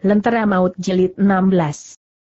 Lentera Maut Jelit 16.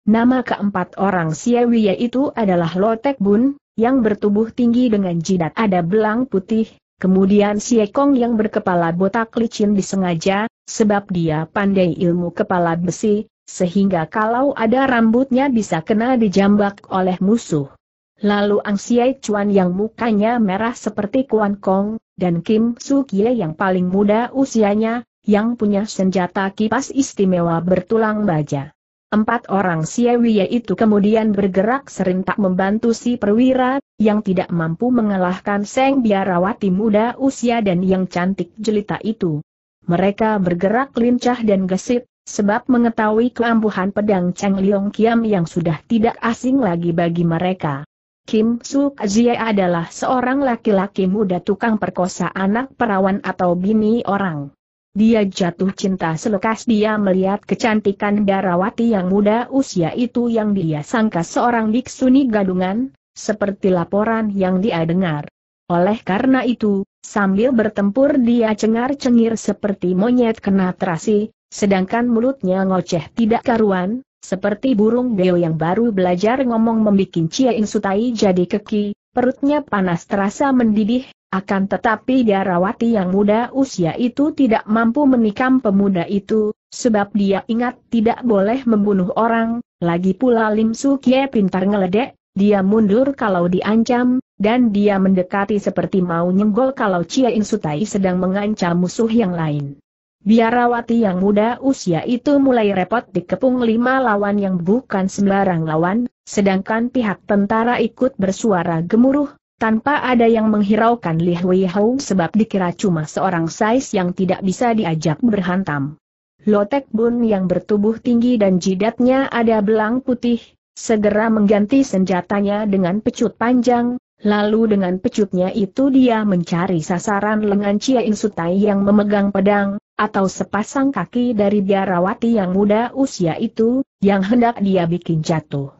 Nama keempat orang Siawiya itu adalah Lotek Bun, yang bertubuh tinggi dengan jidat ada belang putih, kemudian Siekong yang berkepala botak licin disengaja, sebab dia pandai ilmu kepala besi, sehingga kalau ada rambutnya bisa kena dijambak oleh musuh. Lalu Ang Siai Chuan yang mukanya merah seperti Kuan Kong, dan Kim Su Kie yang paling muda usianya, yang punya senjata kipas istimewa bertulang baja. Empat orang Siewie itu kemudian bergerak serentak membantu si perwira, yang tidak mampu mengalahkan Seng Biarawati muda usia dan yang cantik jelita itu. Mereka bergerak lincah dan gesit, sebab mengetahui keampuhan pedang Cheng Leong Kiam yang sudah tidak asing lagi bagi mereka. Kim Suk Jie adalah seorang laki-laki muda tukang perkosa anak perawan atau bini orang. Dia jatuh cinta selekas dia melihat kecantikan Darawati yang muda usia itu yang dia sangka seorang biksuni gadungan, seperti laporan yang dia dengar. Oleh karena itu, sambil bertempur dia cengar-cengir seperti monyet kena terasi, sedangkan mulutnya ngoceh tidak karuan, seperti burung beo yang baru belajar ngomong membuat Cia Insutai jadi keki, perutnya panas terasa mendidih, akan tetapi Darawati yang muda usia itu tidak mampu menikam pemuda itu, sebab dia ingat tidak boleh membunuh orang, lagi pula Lim Sukie pintar ngeledek, dia mundur kalau diancam, dan dia mendekati seperti mau nyenggol kalau Cia In Sutai sedang mengancam musuh yang lain. Biarawati yang muda usia itu mulai repot dikepung lima lawan yang bukan sembarang lawan, sedangkan pihak tentara ikut bersuara gemuruh, tanpa ada yang menghiraukan Li Huihou sebab dikira cuma seorang sais yang tidak bisa diajak berhantam. Lotek Bun yang bertubuh tinggi dan jidatnya ada belang putih, segera mengganti senjatanya dengan pecut panjang, lalu dengan pecutnya itu dia mencari sasaran lengan Cia Insutai yang memegang pedang, atau sepasang kaki dari biarawati yang muda usia itu, yang hendak dia bikin jatuh.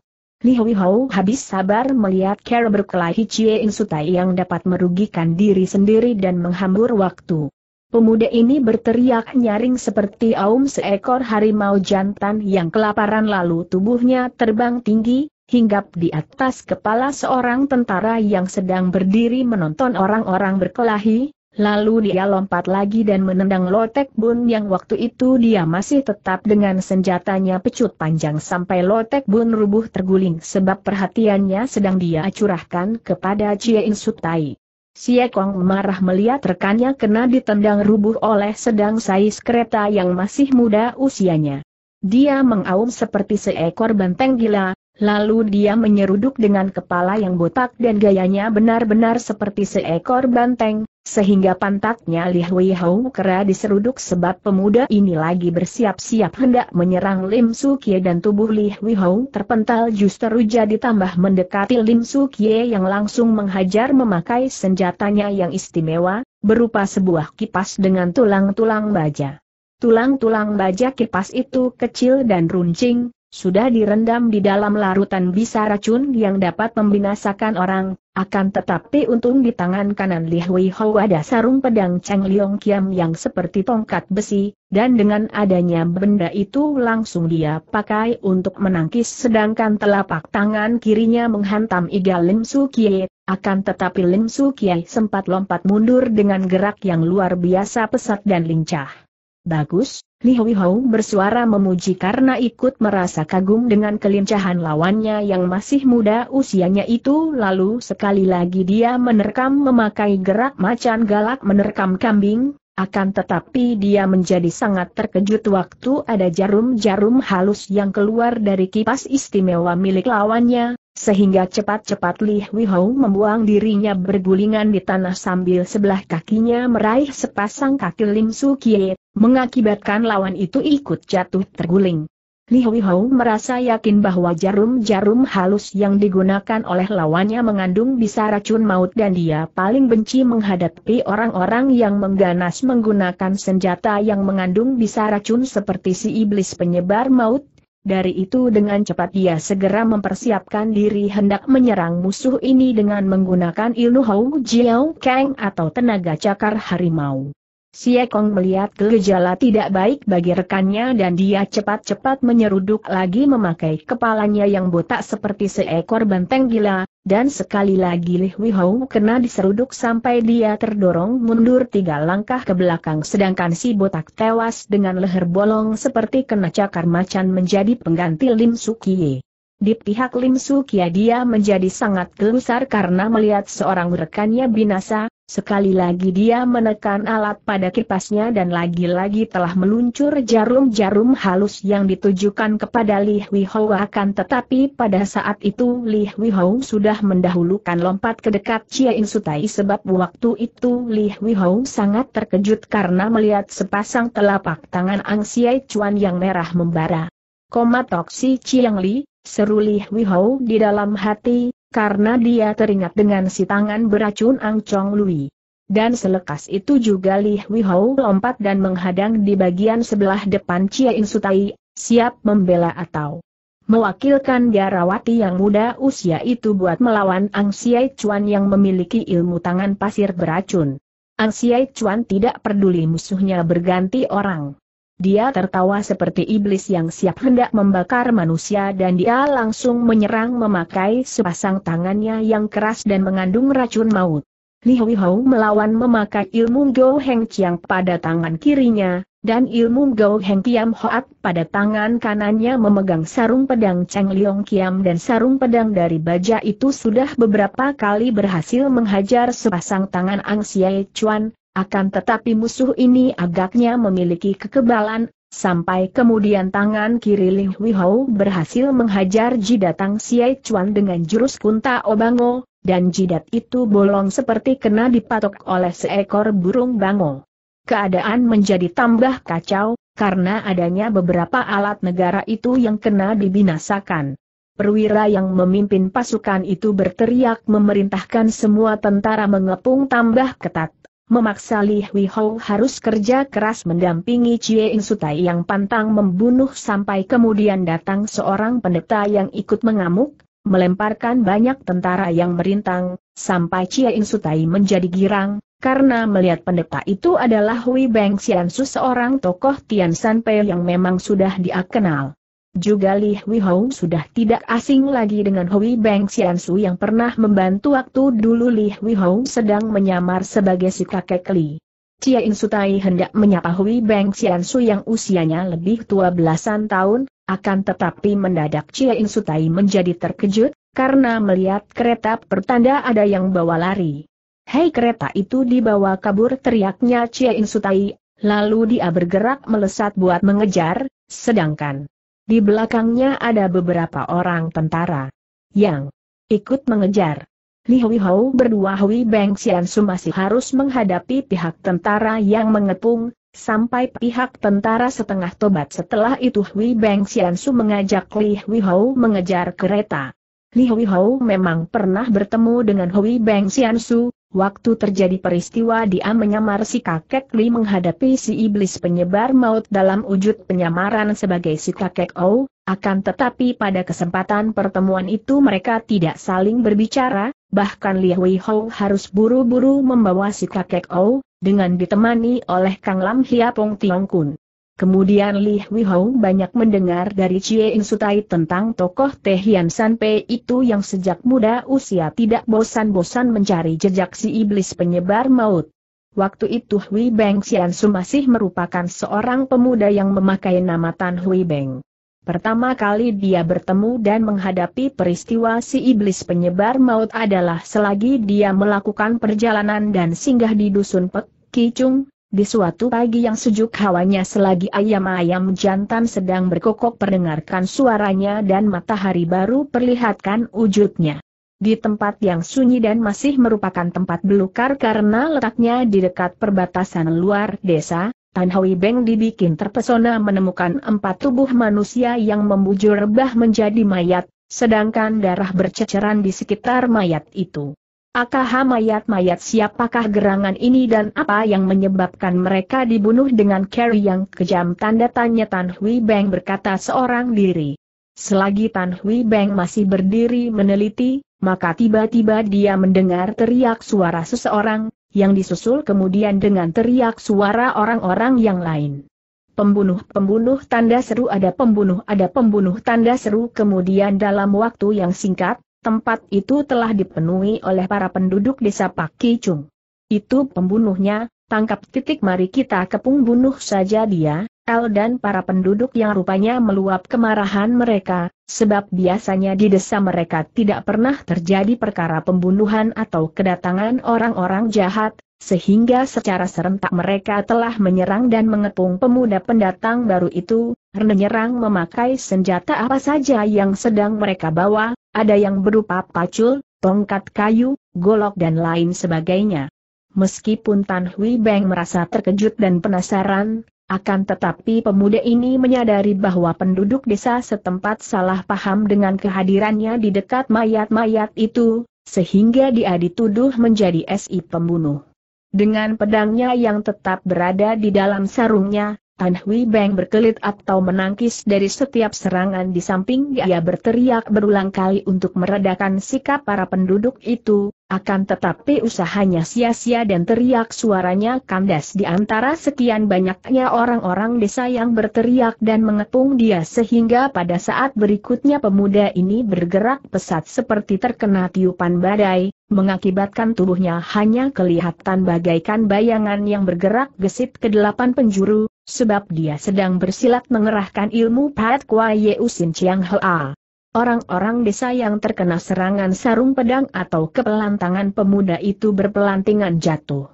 Li Hui habis sabar melihat cara berkelahi Chie In Sutai yang dapat merugikan diri sendiri dan menghambur waktu. Pemuda ini berteriak nyaring seperti aum seekor harimau jantan yang kelaparan lalu tubuhnya terbang tinggi, hinggap di atas kepala seorang tentara yang sedang berdiri menonton orang-orang berkelahi, Lalu dia lompat lagi dan menendang Lotek Bun yang waktu itu dia masih tetap dengan senjatanya pecut panjang sampai Lotek Bun rubuh terguling sebab perhatiannya sedang dia curahkan kepada Cie In Sutai. Xie Kong marah melihat rekannya kena ditendang rubuh oleh sedang sais kereta yang masih muda usianya. Dia mengaum seperti seekor benteng gila, Lalu dia menyeruduk dengan kepala yang botak dan gayanya benar-benar seperti seekor banteng, sehingga pantatnya Li Hui Hou kera diseruduk sebab pemuda ini lagi bersiap-siap hendak menyerang Lim Su Kie dan tubuh Li Hui Hou terpental justru jadi tambah mendekati Lim Su Kie yang langsung menghajar memakai senjatanya yang istimewa, berupa sebuah kipas dengan tulang-tulang baja. Tulang-tulang baja kipas itu kecil dan runcing, sudah direndam di dalam larutan bisa racun yang dapat membinasakan orang, akan tetapi untung di tangan kanan Li Hui Hou ada sarung pedang Cheng Liong Kiam yang seperti tongkat besi, dan dengan adanya benda itu langsung dia pakai untuk menangkis sedangkan telapak tangan kirinya menghantam iga Lim Su Kie, akan tetapi Lim Su Kie sempat lompat mundur dengan gerak yang luar biasa pesat dan lincah. Bagus, Li Huihou bersuara memuji karena ikut merasa kagum dengan kelincahan lawannya yang masih muda usianya itu lalu sekali lagi dia menerkam memakai gerak macan galak menerkam kambing, akan tetapi dia menjadi sangat terkejut waktu ada jarum-jarum halus yang keluar dari kipas istimewa milik lawannya, sehingga cepat-cepat Li Huihou membuang dirinya bergulingan di tanah sambil sebelah kakinya meraih sepasang kaki Lim Su Kiet mengakibatkan lawan itu ikut jatuh terguling. Li Huihou merasa yakin bahwa jarum-jarum halus yang digunakan oleh lawannya mengandung bisa racun maut dan dia paling benci menghadapi orang-orang yang mengganas menggunakan senjata yang mengandung bisa racun seperti si iblis penyebar maut. Dari itu dengan cepat dia segera mempersiapkan diri hendak menyerang musuh ini dengan menggunakan ilmu Hou Jiao Kang atau tenaga cakar harimau. Siekong melihat gejala tidak baik bagi rekannya dan dia cepat-cepat menyeruduk lagi memakai kepalanya yang botak seperti seekor banteng gila, dan sekali lagi Li Huihou kena diseruduk sampai dia terdorong mundur tiga langkah ke belakang sedangkan si botak tewas dengan leher bolong seperti kena cakar macan menjadi pengganti Lim Sukie. Di pihak Lim Sukia dia menjadi sangat gelusar karena melihat seorang rekannya binasa, Sekali lagi dia menekan alat pada kipasnya dan lagi-lagi telah meluncur jarum-jarum halus yang ditujukan kepada Li Huihou akan tetapi pada saat itu Li Huihou sudah mendahulukan lompat ke dekat Chia Insutai sebab waktu itu Li Huihou sangat terkejut karena melihat sepasang telapak tangan Ang Siai Chuan yang merah membara. Koma Toksi Chiang Li, seru Li Huihou di dalam hati, karena dia teringat dengan si tangan beracun Ang Chong Lui. Dan selekas itu juga Li Huihou lompat dan menghadang di bagian sebelah depan Chia In Sutai, siap membela atau mewakilkan Garawati yang muda usia itu buat melawan Ang Siai Chuan yang memiliki ilmu tangan pasir beracun. Ang Siai Chuan tidak peduli musuhnya berganti orang. Dia tertawa seperti iblis yang siap hendak membakar manusia dan dia langsung menyerang memakai sepasang tangannya yang keras dan mengandung racun maut. Li Hui melawan memakai ilmu Gou Heng Chiang pada tangan kirinya, dan ilmu Gou Heng Kiam Hoat pada tangan kanannya memegang sarung pedang Cheng Liong Kiam dan sarung pedang dari baja itu sudah beberapa kali berhasil menghajar sepasang tangan Ang Siai Chuan, akan tetapi musuh ini agaknya memiliki kekebalan, sampai kemudian tangan kiri Li Huihou berhasil menghajar jidatang Siai Chuan dengan jurus kunta obango, dan jidat itu bolong seperti kena dipatok oleh seekor burung bango. Keadaan menjadi tambah kacau, karena adanya beberapa alat negara itu yang kena dibinasakan. Perwira yang memimpin pasukan itu berteriak memerintahkan semua tentara mengepung tambah ketat memaksa Li Hui Hou harus kerja keras mendampingi Chie In Sutai yang pantang membunuh sampai kemudian datang seorang pendeta yang ikut mengamuk, melemparkan banyak tentara yang merintang, sampai Chie In Sutai menjadi girang, karena melihat pendeta itu adalah Hui Beng Xiansu seorang tokoh Tian Sanpei yang memang sudah dia kenal. Juga Li Hui Hong sudah tidak asing lagi dengan Hui Beng Xiansu yang pernah membantu waktu dulu Li Hui Hong sedang menyamar sebagai si kakek Li. Cia Insutai hendak menyapa Hui Beng Xiansu yang usianya lebih tua belasan tahun, akan tetapi mendadak Cia Insutai menjadi terkejut, karena melihat kereta pertanda ada yang bawa lari. Hei kereta itu dibawa kabur teriaknya Cia Insutai, lalu dia bergerak melesat buat mengejar, sedangkan di belakangnya ada beberapa orang tentara yang ikut mengejar. Li Hui berdua Hui Beng Xian Su masih harus menghadapi pihak tentara yang mengepung, sampai pihak tentara setengah tobat setelah itu Hui Beng Xian Su mengajak Li Hui mengejar kereta. Li Hui memang pernah bertemu dengan Hui Beng Xian Su, Waktu terjadi peristiwa dia menyamar si kakek Li menghadapi si iblis penyebar maut dalam wujud penyamaran sebagai si kakek Ou, akan tetapi pada kesempatan pertemuan itu mereka tidak saling berbicara, bahkan Li Hui Hou harus buru-buru membawa si kakek Ou, dengan ditemani oleh Kang Lam Hiapong Tiong Kun. Kemudian Li Huihou banyak mendengar dari Cie In Sutai tentang tokoh Teh Hian Pei itu yang sejak muda usia tidak bosan-bosan mencari jejak si iblis penyebar maut. Waktu itu Hui Beng Xiansu masih merupakan seorang pemuda yang memakai nama Tan Hui Beng. Pertama kali dia bertemu dan menghadapi peristiwa si iblis penyebar maut adalah selagi dia melakukan perjalanan dan singgah di dusun Pek Kicung, di suatu pagi yang sejuk hawanya selagi ayam-ayam jantan sedang berkokok perdengarkan suaranya dan matahari baru perlihatkan wujudnya. Di tempat yang sunyi dan masih merupakan tempat belukar karena letaknya di dekat perbatasan luar desa, Tan Hui Beng dibikin terpesona menemukan empat tubuh manusia yang membujur rebah menjadi mayat, sedangkan darah berceceran di sekitar mayat itu. Akah mayat-mayat siapakah gerangan ini dan apa yang menyebabkan mereka dibunuh dengan carry yang kejam tanda tanya Tan Hui Beng berkata seorang diri. Selagi Tan Hui Beng masih berdiri meneliti, maka tiba-tiba dia mendengar teriak suara seseorang, yang disusul kemudian dengan teriak suara orang-orang yang lain. Pembunuh-pembunuh tanda seru ada pembunuh ada pembunuh tanda seru kemudian dalam waktu yang singkat, Tempat itu telah dipenuhi oleh para penduduk desa Pak Kicung. Itu pembunuhnya, tangkap titik mari kita kepung bunuh saja dia, El dan para penduduk yang rupanya meluap kemarahan mereka, sebab biasanya di desa mereka tidak pernah terjadi perkara pembunuhan atau kedatangan orang-orang jahat, sehingga secara serentak mereka telah menyerang dan mengepung pemuda pendatang baru itu, menyerang memakai senjata apa saja yang sedang mereka bawa, ada yang berupa pacul, tongkat kayu, golok dan lain sebagainya. Meskipun Tan Hui Beng merasa terkejut dan penasaran, akan tetapi pemuda ini menyadari bahwa penduduk desa setempat salah paham dengan kehadirannya di dekat mayat-mayat itu, sehingga dia dituduh menjadi SI pembunuh. Dengan pedangnya yang tetap berada di dalam sarungnya, Tan Hui Beng berkelit atau menangkis dari setiap serangan di samping dia berteriak berulang kali untuk meredakan sikap para penduduk itu, akan tetapi usahanya sia-sia dan teriak suaranya kandas di antara sekian banyaknya orang-orang desa yang berteriak dan mengepung dia sehingga pada saat berikutnya pemuda ini bergerak pesat seperti terkena tiupan badai, mengakibatkan tubuhnya hanya kelihatan bagaikan bayangan yang bergerak gesit ke delapan penjuru, Sebab dia sedang bersilat mengerahkan ilmu Pat Kwa Yeu Sin Chiang Hoa. Orang-orang desa yang terkena serangan sarung pedang atau kepelantangan pemuda itu berpelantingan jatuh.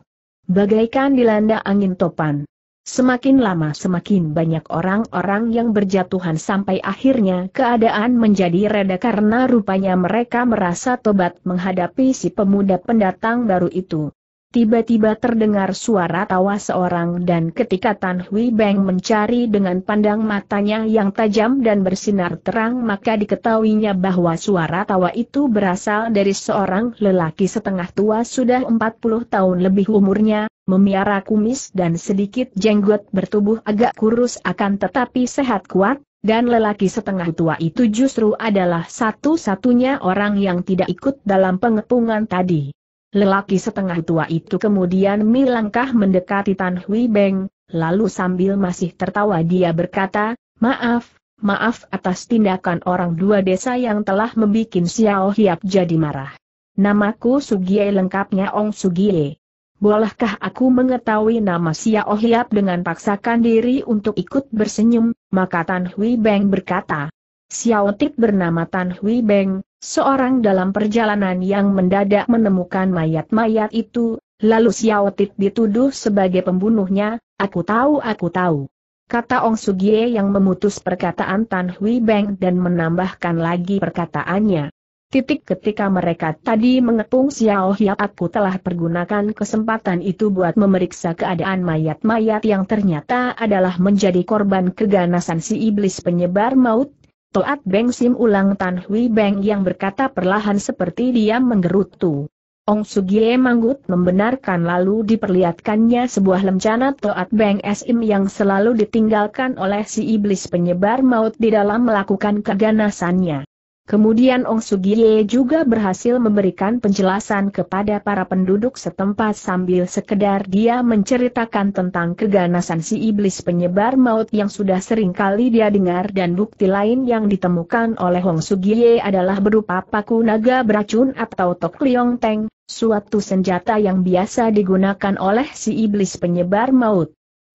Bagaikan dilanda angin topan. Semakin lama semakin banyak orang-orang yang berjatuhan sampai akhirnya keadaan menjadi reda karena rupanya mereka merasa tobat menghadapi si pemuda pendatang baru itu. Tiba-tiba terdengar suara tawa seorang dan ketika Tan Hui Beng mencari dengan pandang matanya yang tajam dan bersinar terang maka diketahuinya bahwa suara tawa itu berasal dari seorang lelaki setengah tua sudah 40 tahun lebih umurnya, memiara kumis dan sedikit jenggot bertubuh agak kurus akan tetapi sehat kuat, dan lelaki setengah tua itu justru adalah satu-satunya orang yang tidak ikut dalam pengepungan tadi. Lelaki setengah tua itu kemudian melangkah mendekati Tan Hui Beng, lalu sambil masih tertawa dia berkata, maaf, maaf atas tindakan orang dua desa yang telah membuat Xiao Hiap jadi marah. Namaku Sugie lengkapnya Ong Sugie. Bolehkah aku mengetahui nama Xiao Hiap dengan paksakan diri untuk ikut bersenyum, maka Tan Hui Beng berkata. Xiao Tik bernama Tan Hui Beng, Seorang dalam perjalanan yang mendadak menemukan mayat-mayat itu, lalu Tit dituduh sebagai pembunuhnya, aku tahu aku tahu. Kata Ong Sugie yang memutus perkataan Tan Hui Beng dan menambahkan lagi perkataannya. Titik ketika mereka tadi mengepung Xiao Hiap aku telah pergunakan kesempatan itu buat memeriksa keadaan mayat-mayat yang ternyata adalah menjadi korban keganasan si iblis penyebar maut, Toat Beng Sim ulang Tan Hui Beng yang berkata perlahan seperti dia menggerutu. Ong Sugie Manggut membenarkan lalu diperlihatkannya sebuah lencana Toat Beng Sim yang selalu ditinggalkan oleh si iblis penyebar maut di dalam melakukan keganasannya. Kemudian Ong Sugie juga berhasil memberikan penjelasan kepada para penduduk setempat sambil sekedar dia menceritakan tentang keganasan si iblis penyebar maut yang sudah sering kali dia dengar dan bukti lain yang ditemukan oleh Hong Sugie adalah berupa paku naga beracun atau tok liong teng, suatu senjata yang biasa digunakan oleh si iblis penyebar maut.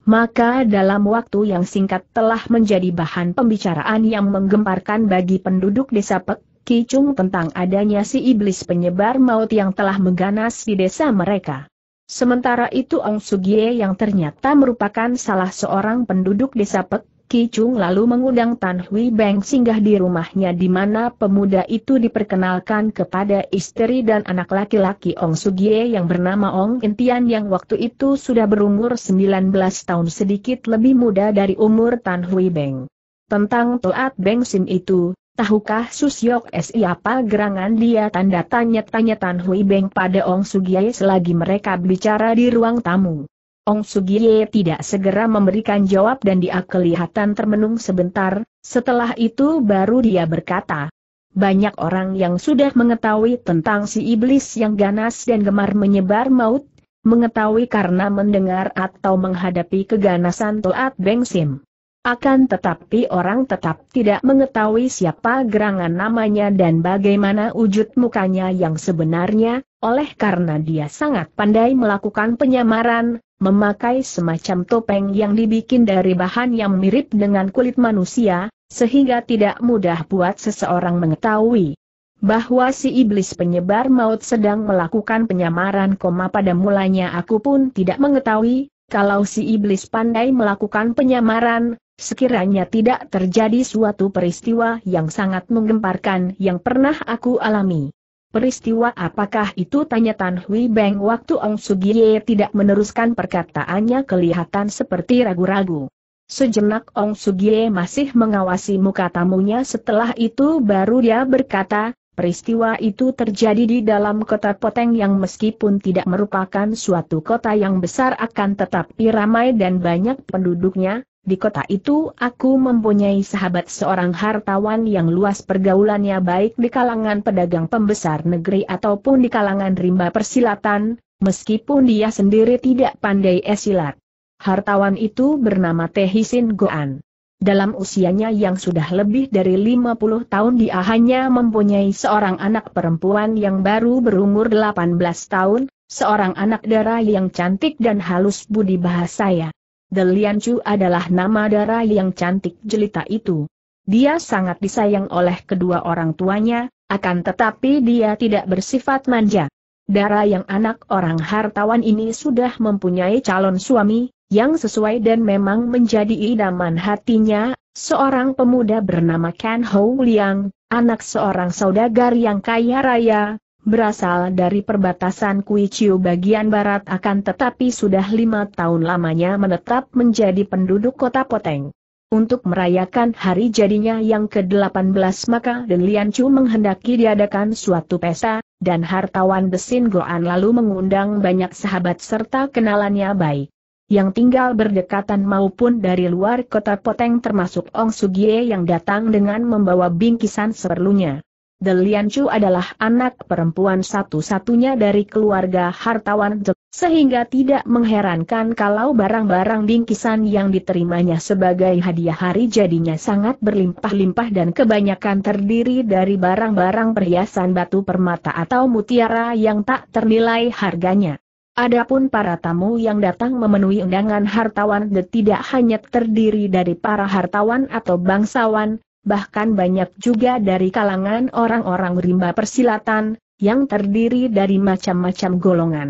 Maka dalam waktu yang singkat telah menjadi bahan pembicaraan yang menggemparkan bagi penduduk desa Pek Kicung tentang adanya si iblis penyebar maut yang telah mengganas di desa mereka. Sementara itu Ong Sugie yang ternyata merupakan salah seorang penduduk desa Pek Chung lalu mengundang Tan Hui Beng singgah di rumahnya di mana pemuda itu diperkenalkan kepada istri dan anak laki-laki Ong Sugie yang bernama Ong Intian yang waktu itu sudah berumur 19 tahun sedikit lebih muda dari umur Tan Hui Beng. Tentang Toat Beng Sim itu, tahukah Susyok Si apa gerangan dia tanda tanya-tanya Tan Hui Beng pada Ong Sugie selagi mereka bicara di ruang tamu. Ong Sugie tidak segera memberikan jawab dan dia kelihatan termenung sebentar, setelah itu baru dia berkata. Banyak orang yang sudah mengetahui tentang si iblis yang ganas dan gemar menyebar maut, mengetahui karena mendengar atau menghadapi keganasan Toat Beng Sim. Akan tetapi orang tetap tidak mengetahui siapa gerangan namanya dan bagaimana wujud mukanya yang sebenarnya, oleh karena dia sangat pandai melakukan penyamaran, memakai semacam topeng yang dibikin dari bahan yang mirip dengan kulit manusia, sehingga tidak mudah buat seseorang mengetahui bahwa si iblis penyebar maut sedang melakukan penyamaran koma pada mulanya aku pun tidak mengetahui, kalau si iblis pandai melakukan penyamaran, sekiranya tidak terjadi suatu peristiwa yang sangat menggemparkan yang pernah aku alami. Peristiwa apakah itu tanya Tan Hui Beng waktu Ong Sugiye tidak meneruskan perkataannya kelihatan seperti ragu-ragu. Sejenak Ong Sugiye masih mengawasi muka tamunya setelah itu baru dia berkata, peristiwa itu terjadi di dalam kota Poteng yang meskipun tidak merupakan suatu kota yang besar akan tetapi ramai dan banyak penduduknya, di kota itu aku mempunyai sahabat seorang hartawan yang luas pergaulannya baik di kalangan pedagang pembesar negeri ataupun di kalangan rimba persilatan, meskipun dia sendiri tidak pandai esilat. Hartawan itu bernama Tehisin Goan. Dalam usianya yang sudah lebih dari 50 tahun dia hanya mempunyai seorang anak perempuan yang baru berumur 18 tahun, seorang anak darah yang cantik dan halus budi bahasa ya. The Chu adalah nama darah yang cantik jelita itu. Dia sangat disayang oleh kedua orang tuanya, akan tetapi dia tidak bersifat manja. Dara yang anak orang hartawan ini sudah mempunyai calon suami, yang sesuai dan memang menjadi idaman hatinya, seorang pemuda bernama Ken Hou Liang, anak seorang saudagar yang kaya raya, berasal dari perbatasan Kuichiu bagian barat akan tetapi sudah lima tahun lamanya menetap menjadi penduduk kota Poteng. Untuk merayakan hari jadinya yang ke-18 maka Den Lian Chu menghendaki diadakan suatu pesta, dan hartawan Besin Goan lalu mengundang banyak sahabat serta kenalannya baik yang tinggal berdekatan maupun dari luar kota Poteng termasuk Ong Sugie yang datang dengan membawa bingkisan seperlunya. Deliancu adalah anak perempuan satu-satunya dari keluarga hartawan Jek, sehingga tidak mengherankan kalau barang-barang bingkisan yang diterimanya sebagai hadiah hari jadinya sangat berlimpah-limpah dan kebanyakan terdiri dari barang-barang perhiasan batu permata atau mutiara yang tak ternilai harganya. Adapun para tamu yang datang memenuhi undangan hartawan The tidak hanya terdiri dari para hartawan atau bangsawan, bahkan banyak juga dari kalangan orang-orang rimba persilatan, yang terdiri dari macam-macam golongan.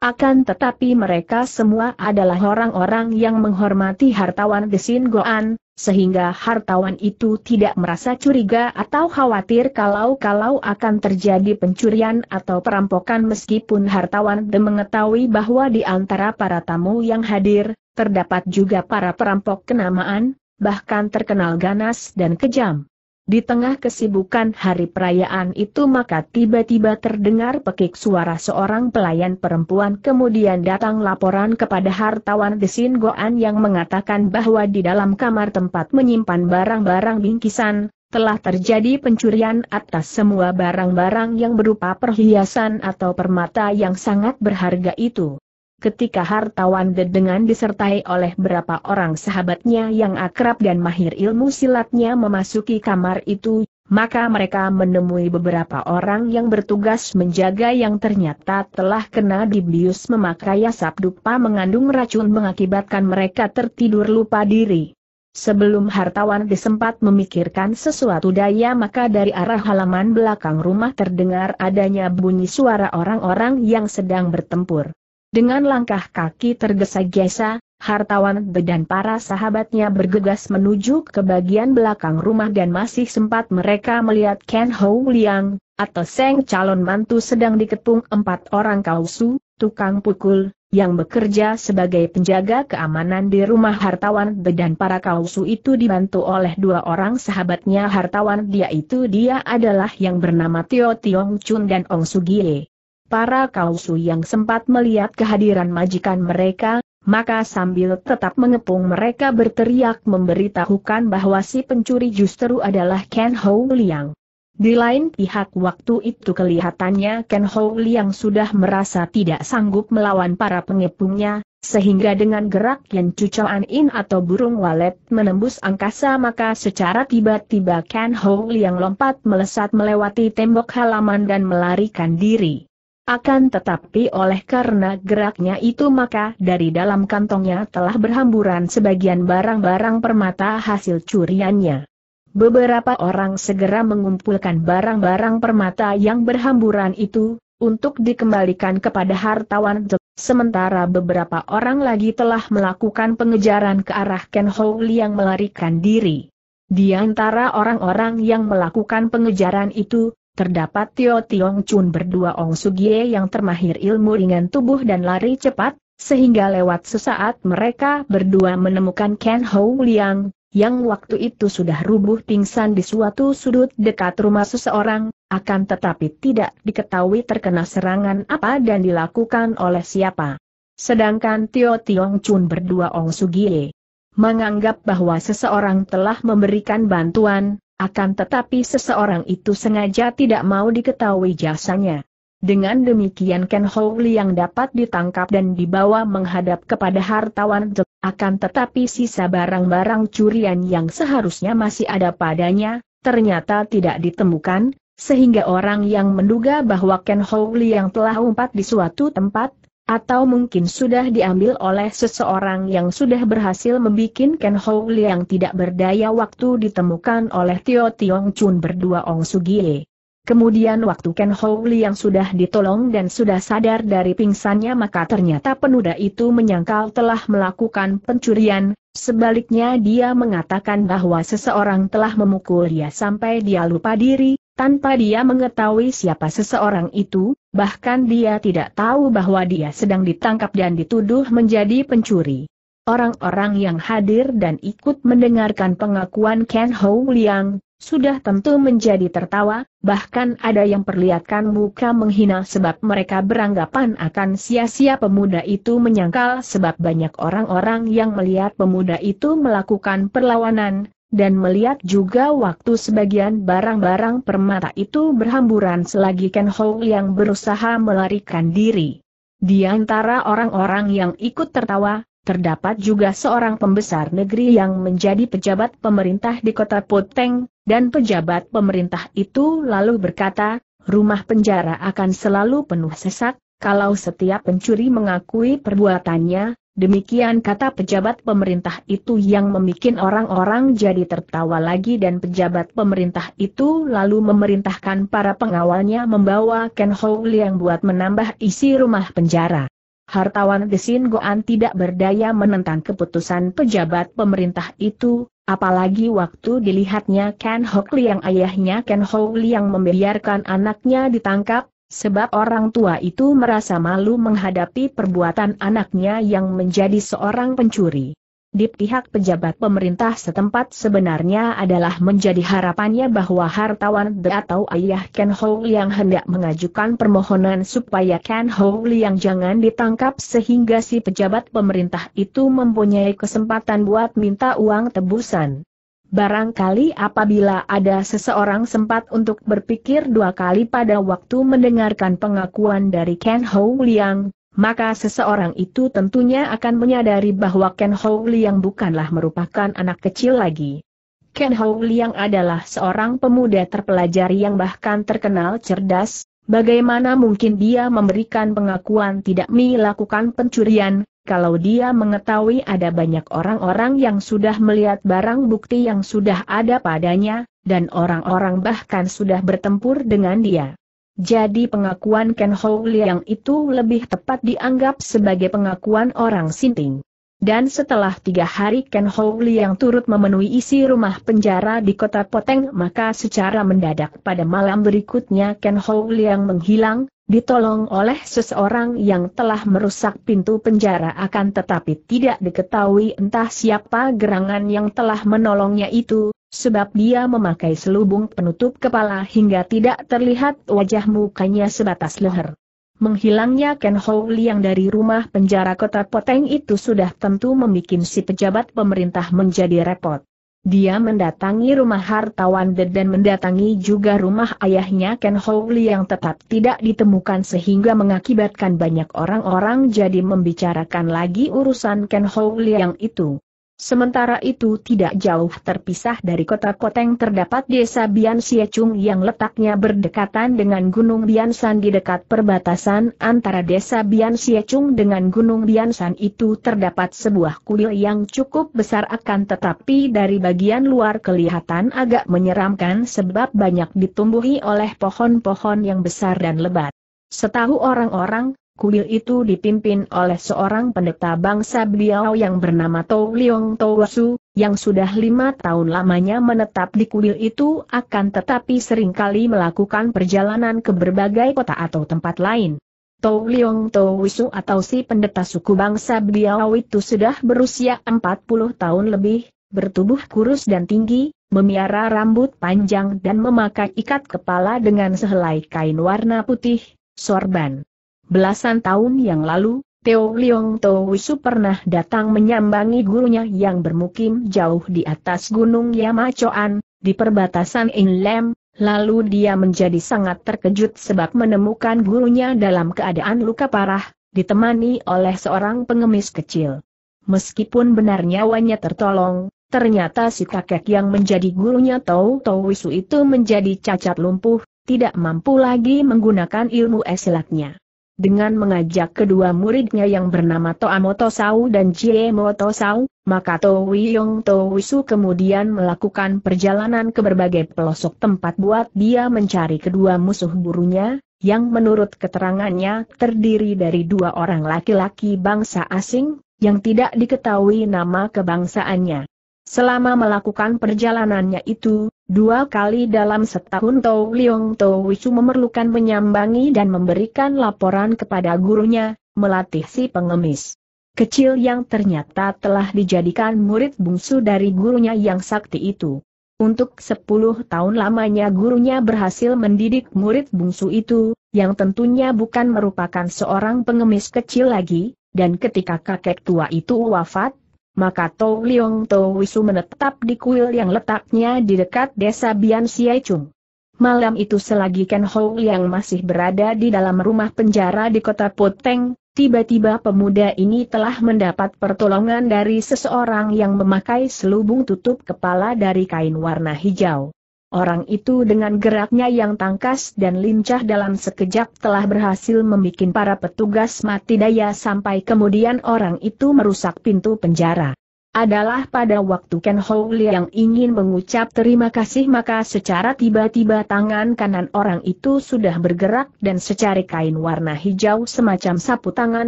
Akan tetapi mereka semua adalah orang-orang yang menghormati hartawan Desin Goan, sehingga hartawan itu tidak merasa curiga atau khawatir kalau-kalau akan terjadi pencurian atau perampokan meskipun hartawan De mengetahui bahwa di antara para tamu yang hadir, terdapat juga para perampok kenamaan, bahkan terkenal ganas dan kejam. Di tengah kesibukan hari perayaan itu maka tiba-tiba terdengar pekik suara seorang pelayan perempuan kemudian datang laporan kepada hartawan Desin Goan yang mengatakan bahwa di dalam kamar tempat menyimpan barang-barang bingkisan, telah terjadi pencurian atas semua barang-barang yang berupa perhiasan atau permata yang sangat berharga itu ketika hartawan dengan disertai oleh berapa orang sahabatnya yang akrab dan mahir ilmu silatnya memasuki kamar itu, maka mereka menemui beberapa orang yang bertugas menjaga yang ternyata telah kena dibius memakai asap dupa mengandung racun mengakibatkan mereka tertidur lupa diri. Sebelum hartawan disempat memikirkan sesuatu daya maka dari arah halaman belakang rumah terdengar adanya bunyi suara orang-orang yang sedang bertempur. Dengan langkah kaki tergesa-gesa, hartawan dan para sahabatnya bergegas menuju ke bagian belakang rumah dan masih sempat mereka melihat Ken Hou Liang, atau Seng calon mantu sedang dikepung empat orang kausu, tukang pukul, yang bekerja sebagai penjaga keamanan di rumah hartawan dan para kausu itu dibantu oleh dua orang sahabatnya hartawan dia itu dia adalah yang bernama Tio Tiong Chun dan Ong Sugie para kausu yang sempat melihat kehadiran majikan mereka, maka sambil tetap mengepung mereka berteriak memberitahukan bahwa si pencuri justru adalah Ken Ho Liang. Di lain pihak waktu itu kelihatannya Ken Ho Liang sudah merasa tidak sanggup melawan para pengepungnya, sehingga dengan gerak yang cucoan in atau burung walet menembus angkasa maka secara tiba-tiba Ken Ho Liang lompat melesat melewati tembok halaman dan melarikan diri. Akan tetapi oleh karena geraknya itu maka dari dalam kantongnya telah berhamburan sebagian barang-barang permata hasil curiannya. Beberapa orang segera mengumpulkan barang-barang permata yang berhamburan itu, untuk dikembalikan kepada hartawan Zek. Sementara beberapa orang lagi telah melakukan pengejaran ke arah Ken Houli yang melarikan diri. Di antara orang-orang yang melakukan pengejaran itu, Terdapat Tio Tiong Chun berdua Ong Sugie yang termahir ilmu ringan tubuh dan lari cepat, sehingga lewat sesaat mereka berdua menemukan Ken Hou Liang, yang waktu itu sudah rubuh pingsan di suatu sudut dekat rumah seseorang, akan tetapi tidak diketahui terkena serangan apa dan dilakukan oleh siapa. Sedangkan Tio Tiong Chun berdua Ong Sugie menganggap bahwa seseorang telah memberikan bantuan, akan tetapi seseorang itu sengaja tidak mau diketahui jasanya. Dengan demikian Ken Hou yang dapat ditangkap dan dibawa menghadap kepada hartawan Zek, akan tetapi sisa barang-barang curian yang seharusnya masih ada padanya, ternyata tidak ditemukan, sehingga orang yang menduga bahwa Ken Hou yang telah umpat di suatu tempat, atau mungkin sudah diambil oleh seseorang yang sudah berhasil membuat Ken Hou yang tidak berdaya waktu ditemukan oleh Tio Tiong Chun berdua Ong Sugie. Kemudian waktu Ken Hou yang sudah ditolong dan sudah sadar dari pingsannya maka ternyata penuda itu menyangkal telah melakukan pencurian, sebaliknya dia mengatakan bahwa seseorang telah memukul dia sampai dia lupa diri, tanpa dia mengetahui siapa seseorang itu, Bahkan dia tidak tahu bahwa dia sedang ditangkap dan dituduh menjadi pencuri. Orang-orang yang hadir dan ikut mendengarkan pengakuan Ken Hou Liang, sudah tentu menjadi tertawa, bahkan ada yang perlihatkan muka menghina sebab mereka beranggapan akan sia-sia pemuda itu menyangkal sebab banyak orang-orang yang melihat pemuda itu melakukan perlawanan, dan melihat juga waktu sebagian barang-barang permata itu berhamburan selagi Ken Hou yang berusaha melarikan diri. Di antara orang-orang yang ikut tertawa, terdapat juga seorang pembesar negeri yang menjadi pejabat pemerintah di kota Poteng, dan pejabat pemerintah itu lalu berkata, rumah penjara akan selalu penuh sesak, kalau setiap pencuri mengakui perbuatannya, Demikian kata pejabat pemerintah itu yang membuat orang-orang jadi tertawa lagi dan pejabat pemerintah itu lalu memerintahkan para pengawalnya membawa Ken Ho Liang buat menambah isi rumah penjara. Hartawan Desin Goan tidak berdaya menentang keputusan pejabat pemerintah itu, apalagi waktu dilihatnya Ken Ho Liang ayahnya Ken Ho Liang membiarkan anaknya ditangkap, Sebab orang tua itu merasa malu menghadapi perbuatan anaknya yang menjadi seorang pencuri. Di pihak pejabat pemerintah setempat sebenarnya adalah menjadi harapannya bahwa hartawan The atau ayah Ken Ho yang hendak mengajukan permohonan supaya Ken Ho yang jangan ditangkap sehingga si pejabat pemerintah itu mempunyai kesempatan buat minta uang tebusan. Barangkali apabila ada seseorang sempat untuk berpikir dua kali pada waktu mendengarkan pengakuan dari Ken Hou Liang, maka seseorang itu tentunya akan menyadari bahwa Ken Hou Liang bukanlah merupakan anak kecil lagi. Ken Hou Liang adalah seorang pemuda terpelajar yang bahkan terkenal cerdas, bagaimana mungkin dia memberikan pengakuan tidak melakukan pencurian, kalau dia mengetahui ada banyak orang-orang yang sudah melihat barang bukti yang sudah ada padanya, dan orang-orang bahkan sudah bertempur dengan dia. Jadi pengakuan Ken Ho Liang itu lebih tepat dianggap sebagai pengakuan orang sinting. Dan setelah tiga hari Ken Hou yang turut memenuhi isi rumah penjara di kota Poteng maka secara mendadak pada malam berikutnya Ken Hou yang menghilang, ditolong oleh seseorang yang telah merusak pintu penjara akan tetapi tidak diketahui entah siapa gerangan yang telah menolongnya itu, sebab dia memakai selubung penutup kepala hingga tidak terlihat wajah mukanya sebatas leher. Menghilangnya Ken Hou Liang dari rumah penjara kota Poteng itu sudah tentu membuat si pejabat pemerintah menjadi repot. Dia mendatangi rumah hartawan De dan mendatangi juga rumah ayahnya Ken Hou yang tetap tidak ditemukan sehingga mengakibatkan banyak orang-orang jadi membicarakan lagi urusan Ken Hou yang itu. Sementara itu tidak jauh terpisah dari kota koteng terdapat desa Bian Siacung yang letaknya berdekatan dengan Gunung Biansan di dekat perbatasan antara desa Bian Siacung dengan Gunung Biansan itu terdapat sebuah kuil yang cukup besar akan tetapi dari bagian luar kelihatan agak menyeramkan sebab banyak ditumbuhi oleh pohon-pohon yang besar dan lebat. Setahu orang-orang, Kuil itu dipimpin oleh seorang pendeta bangsa Beliau yang bernama Tou Liong Tou Wasu, yang sudah lima tahun lamanya menetap di kuil itu akan tetapi seringkali melakukan perjalanan ke berbagai kota atau tempat lain. Tou Liong Tou Wisu atau si pendeta suku bangsa Beliau itu sudah berusia 40 tahun lebih, bertubuh kurus dan tinggi, memiara rambut panjang dan memakai ikat kepala dengan sehelai kain warna putih, sorban. Belasan tahun yang lalu, Teo Leong Towisu pernah datang menyambangi gurunya yang bermukim jauh di atas gunung Yamacoan, di perbatasan Inlem, lalu dia menjadi sangat terkejut sebab menemukan gurunya dalam keadaan luka parah, ditemani oleh seorang pengemis kecil. Meskipun benar nyawanya tertolong, ternyata si kakek yang menjadi gurunya Tau Wisu itu menjadi cacat lumpuh, tidak mampu lagi menggunakan ilmu esilatnya dengan mengajak kedua muridnya yang bernama Toamoto Sau dan Jiemoto Sau, maka Towi Yong Towisu kemudian melakukan perjalanan ke berbagai pelosok tempat buat dia mencari kedua musuh burunya, yang menurut keterangannya terdiri dari dua orang laki-laki bangsa asing, yang tidak diketahui nama kebangsaannya. Selama melakukan perjalanannya itu, Dua kali dalam setahun Tou Liong Tou Wicu memerlukan menyambangi dan memberikan laporan kepada gurunya, melatih si pengemis kecil yang ternyata telah dijadikan murid bungsu dari gurunya yang sakti itu. Untuk sepuluh tahun lamanya gurunya berhasil mendidik murid bungsu itu, yang tentunya bukan merupakan seorang pengemis kecil lagi, dan ketika kakek tua itu wafat, maka Tou Liong Tou Wisu menetap di kuil yang letaknya di dekat desa Bian Siai Chung. Malam itu selagi Ken Hou yang masih berada di dalam rumah penjara di kota Poteng, tiba-tiba pemuda ini telah mendapat pertolongan dari seseorang yang memakai selubung tutup kepala dari kain warna hijau. Orang itu dengan geraknya yang tangkas dan lincah dalam sekejap telah berhasil membuat para petugas mati daya sampai kemudian orang itu merusak pintu penjara adalah pada waktu Ken Houlie yang ingin mengucap terima kasih maka secara tiba-tiba tangan kanan orang itu sudah bergerak dan secara kain warna hijau semacam sapu tangan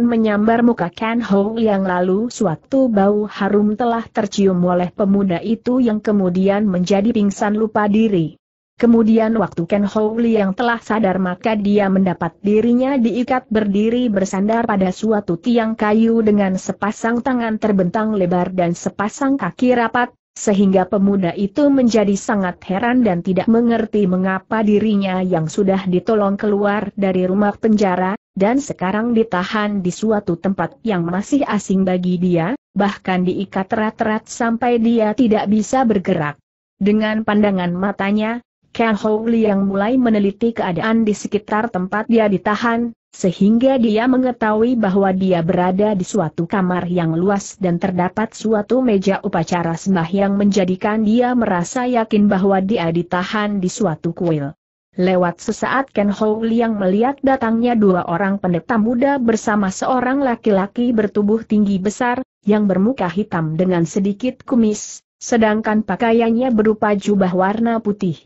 menyambar muka Ken Houlie yang lalu suatu bau harum telah tercium oleh pemuda itu yang kemudian menjadi pingsan lupa diri. Kemudian waktu Ken Howley yang telah sadar maka dia mendapat dirinya diikat berdiri bersandar pada suatu tiang kayu dengan sepasang tangan terbentang lebar dan sepasang kaki rapat, sehingga pemuda itu menjadi sangat heran dan tidak mengerti mengapa dirinya yang sudah ditolong keluar dari rumah penjara, dan sekarang ditahan di suatu tempat yang masih asing bagi dia, bahkan diikat rat-rat sampai dia tidak bisa bergerak. Dengan pandangan matanya, Ken Hong yang mulai meneliti keadaan di sekitar tempat dia ditahan, sehingga dia mengetahui bahwa dia berada di suatu kamar yang luas dan terdapat suatu meja upacara sembah yang menjadikan dia merasa yakin bahwa dia ditahan di suatu kuil. Lewat sesaat Ken Hou yang melihat datangnya dua orang pendeta muda bersama seorang laki-laki bertubuh tinggi besar, yang bermuka hitam dengan sedikit kumis, sedangkan pakaiannya berupa jubah warna putih.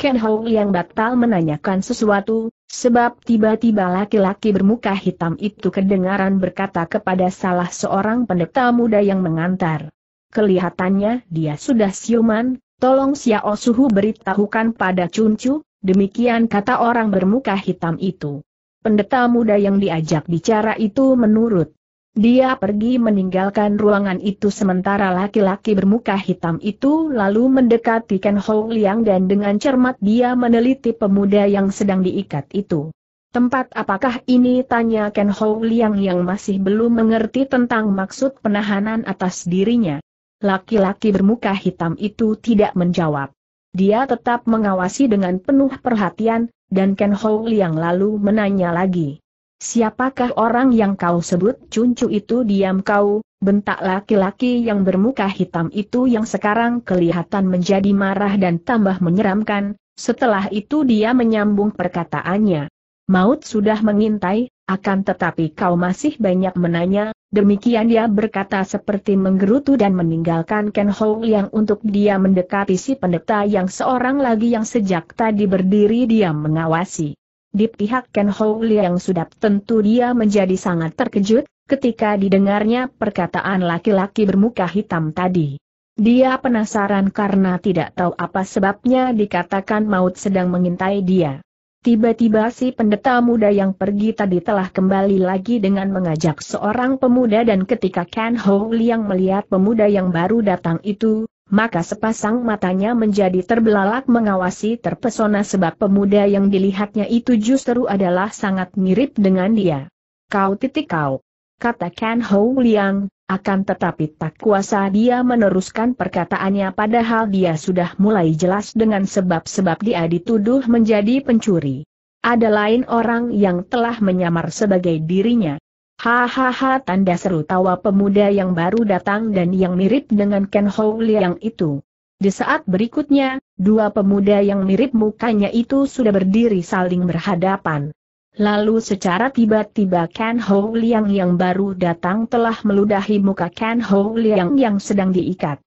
Ken Hou yang batal menanyakan sesuatu, sebab tiba-tiba laki-laki bermuka hitam itu kedengaran berkata kepada salah seorang pendeta muda yang mengantar. Kelihatannya dia sudah siuman, tolong Xiao Suhu beritahukan pada Cuncu, demikian kata orang bermuka hitam itu. Pendeta muda yang diajak bicara itu menurut dia pergi meninggalkan ruangan itu sementara laki-laki bermuka hitam itu lalu mendekati Ken Ho Liang dan dengan cermat dia meneliti pemuda yang sedang diikat itu. Tempat apakah ini tanya Ken Ho Liang yang masih belum mengerti tentang maksud penahanan atas dirinya. Laki-laki bermuka hitam itu tidak menjawab. Dia tetap mengawasi dengan penuh perhatian, dan Ken Ho Liang lalu menanya lagi. Siapakah orang yang kau sebut cuncu itu diam kau, bentak laki-laki yang bermuka hitam itu yang sekarang kelihatan menjadi marah dan tambah menyeramkan, setelah itu dia menyambung perkataannya. Maut sudah mengintai, akan tetapi kau masih banyak menanya, demikian dia berkata seperti menggerutu dan meninggalkan Ken Hou yang untuk dia mendekati si pendeta yang seorang lagi yang sejak tadi berdiri diam mengawasi. Di pihak Ken Hou Liang sudah tentu dia menjadi sangat terkejut, ketika didengarnya perkataan laki-laki bermuka hitam tadi. Dia penasaran karena tidak tahu apa sebabnya dikatakan maut sedang mengintai dia. Tiba-tiba si pendeta muda yang pergi tadi telah kembali lagi dengan mengajak seorang pemuda dan ketika Ken Hou Liang melihat pemuda yang baru datang itu, maka sepasang matanya menjadi terbelalak mengawasi terpesona sebab pemuda yang dilihatnya itu justru adalah sangat mirip dengan dia. Kau titik kau. Kata Ken Hou Liang, akan tetapi tak kuasa dia meneruskan perkataannya padahal dia sudah mulai jelas dengan sebab-sebab dia dituduh menjadi pencuri. Ada lain orang yang telah menyamar sebagai dirinya. Hahaha tanda seru tawa pemuda yang baru datang dan yang mirip dengan Ken Hou Liang itu. Di saat berikutnya, dua pemuda yang mirip mukanya itu sudah berdiri saling berhadapan. Lalu secara tiba-tiba Ken Hou Liang yang baru datang telah meludahi muka Ken Hou Liang yang sedang diikat.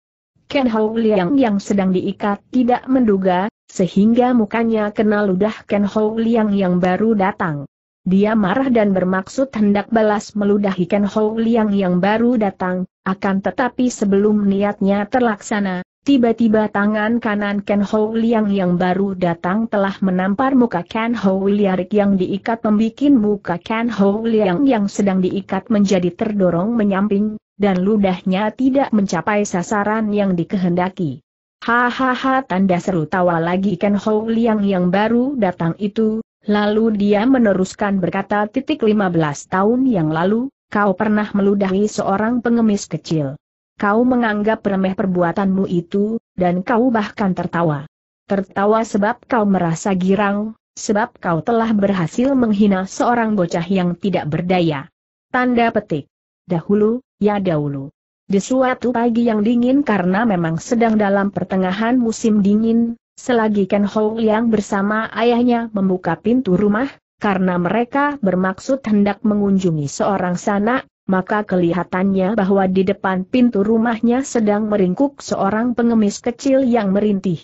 Ken Hou Liang yang sedang diikat tidak menduga, sehingga mukanya kena ludah Ken Hou Liang yang baru datang. Dia marah dan bermaksud hendak balas meludahi Ken Hou Liang yang baru datang, akan tetapi sebelum niatnya terlaksana, tiba-tiba tangan kanan Ken Hou Liang yang baru datang telah menampar muka Ken Hou Liarik yang diikat membuat muka Ken Hou Liang yang sedang diikat menjadi terdorong menyamping, dan ludahnya tidak mencapai sasaran yang dikehendaki. Hahaha tanda seru tawa lagi Ken Hou Liang yang baru datang itu, Lalu dia meneruskan berkata titik 15 tahun yang lalu, kau pernah meludahi seorang pengemis kecil. Kau menganggap remeh perbuatanmu itu, dan kau bahkan tertawa. Tertawa sebab kau merasa girang, sebab kau telah berhasil menghina seorang bocah yang tidak berdaya. Tanda petik. Dahulu, ya dahulu. Di suatu pagi yang dingin karena memang sedang dalam pertengahan musim dingin, Selagi Ken Hou yang bersama ayahnya membuka pintu rumah, karena mereka bermaksud hendak mengunjungi seorang sanak, maka kelihatannya bahwa di depan pintu rumahnya sedang meringkuk seorang pengemis kecil yang merintih.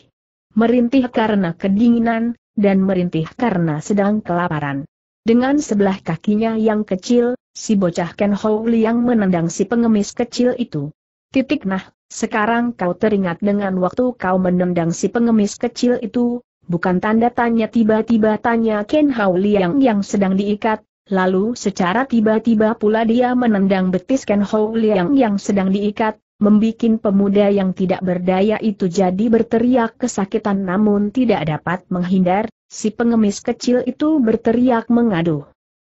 Merintih karena kedinginan, dan merintih karena sedang kelaparan. Dengan sebelah kakinya yang kecil, si bocah Ken Hou Liang menendang si pengemis kecil itu. Titik nah, sekarang kau teringat dengan waktu kau menendang si pengemis kecil itu, bukan tanda tanya tiba-tiba tanya Ken Hao Liang yang sedang diikat, lalu secara tiba-tiba pula dia menendang betis Ken Hao Liang yang sedang diikat, membikin pemuda yang tidak berdaya itu jadi berteriak kesakitan namun tidak dapat menghindar, si pengemis kecil itu berteriak mengaduh.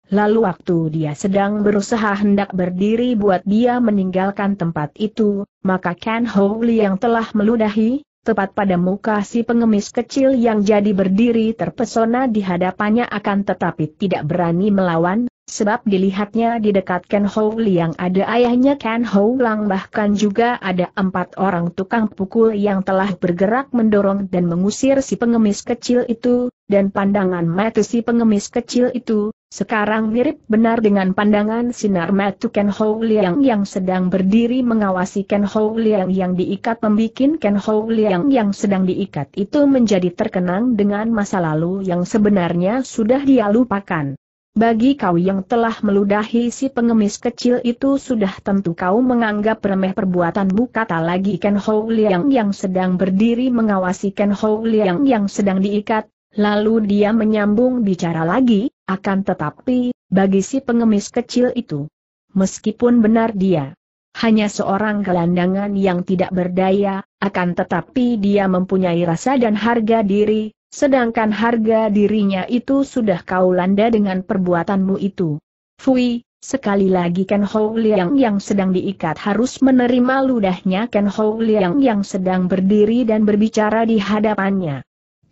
Lalu waktu dia sedang berusaha hendak berdiri buat dia meninggalkan tempat itu, maka Ken Howley yang telah meludahi, tepat pada muka si pengemis kecil yang jadi berdiri terpesona di hadapannya akan tetapi tidak berani melawan, sebab dilihatnya di dekat Ken Howley yang ada ayahnya Ken Howlang bahkan juga ada empat orang tukang pukul yang telah bergerak mendorong dan mengusir si pengemis kecil itu, dan pandangan mata si pengemis kecil itu, sekarang mirip benar dengan pandangan sinar mata Ken Hou Liang yang sedang berdiri mengawasi Ken Hou Liang yang diikat membuat Ken Hou Liang yang sedang diikat itu menjadi terkenang dengan masa lalu yang sebenarnya sudah dia lupakan. Bagi kau yang telah meludahi si pengemis kecil itu sudah tentu kau menganggap remeh perbuatanmu kata lagi Ken Hou Liang yang sedang berdiri mengawasi Ken Hou Liang yang sedang diikat, lalu dia menyambung bicara lagi, akan tetapi, bagi si pengemis kecil itu, meskipun benar dia hanya seorang gelandangan yang tidak berdaya, akan tetapi dia mempunyai rasa dan harga diri, sedangkan harga dirinya itu sudah kau landa dengan perbuatanmu itu. Fui, Sekali lagi Ken Hou Liang yang sedang diikat harus menerima ludahnya Ken Hou Liang yang sedang berdiri dan berbicara di hadapannya.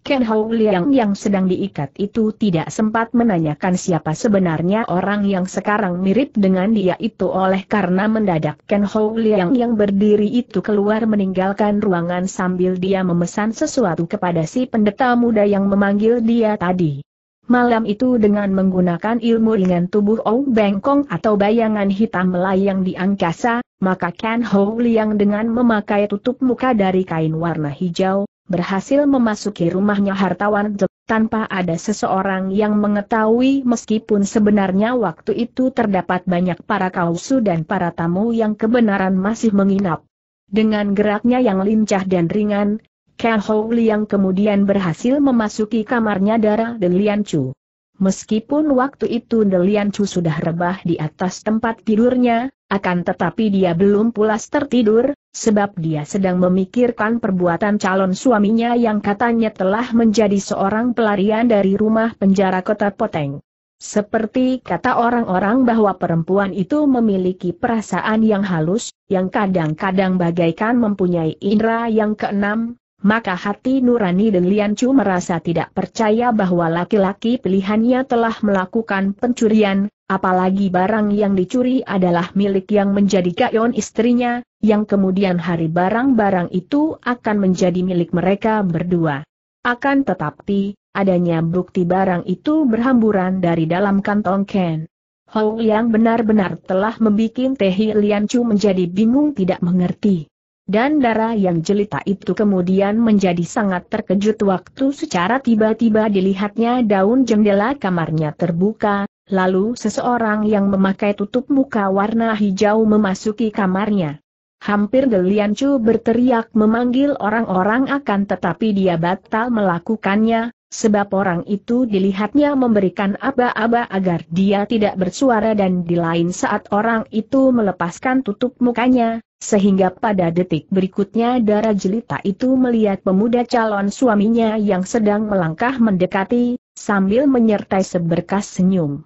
Ken Hou Liang yang sedang diikat itu tidak sempat menanyakan siapa sebenarnya orang yang sekarang mirip dengan dia itu oleh karena mendadak Ken Hou Liang yang berdiri itu keluar meninggalkan ruangan sambil dia memesan sesuatu kepada si pendeta muda yang memanggil dia tadi. Malam itu dengan menggunakan ilmu ringan tubuh Ong Bengkong atau bayangan hitam melayang di angkasa, maka Ken Hou Liang dengan memakai tutup muka dari kain warna hijau, berhasil memasuki rumahnya hartawan tanpa ada seseorang yang mengetahui meskipun sebenarnya waktu itu terdapat banyak para kausu dan para tamu yang kebenaran masih menginap. Dengan geraknya yang lincah dan ringan, Kang Hou yang kemudian berhasil memasuki kamarnya darah Delian Chu. Meskipun waktu itu Delian Chu sudah rebah di atas tempat tidurnya, akan tetapi dia belum pulas tertidur, sebab dia sedang memikirkan perbuatan calon suaminya yang katanya telah menjadi seorang pelarian dari rumah penjara kota Poteng. Seperti kata orang-orang bahwa perempuan itu memiliki perasaan yang halus, yang kadang-kadang bagaikan mempunyai indera yang keenam, maka hati nurani dan Liancu merasa tidak percaya bahwa laki-laki pilihannya telah melakukan pencurian, Apalagi barang yang dicuri adalah milik yang menjadi kayon istrinya, yang kemudian hari barang-barang itu akan menjadi milik mereka berdua. Akan tetapi, adanya bukti barang itu berhamburan dari dalam kantong Ken. Hou yang benar-benar telah membuat Tehi Lian Chu menjadi bingung tidak mengerti. Dan darah yang jelita itu kemudian menjadi sangat terkejut waktu secara tiba-tiba dilihatnya daun jendela kamarnya terbuka, Lalu seseorang yang memakai tutup muka warna hijau memasuki kamarnya. Hampir Delian Chu berteriak memanggil orang-orang akan tetapi dia batal melakukannya, sebab orang itu dilihatnya memberikan aba-aba agar dia tidak bersuara dan di lain saat orang itu melepaskan tutup mukanya, sehingga pada detik berikutnya darah jelita itu melihat pemuda calon suaminya yang sedang melangkah mendekati, sambil menyertai seberkas senyum.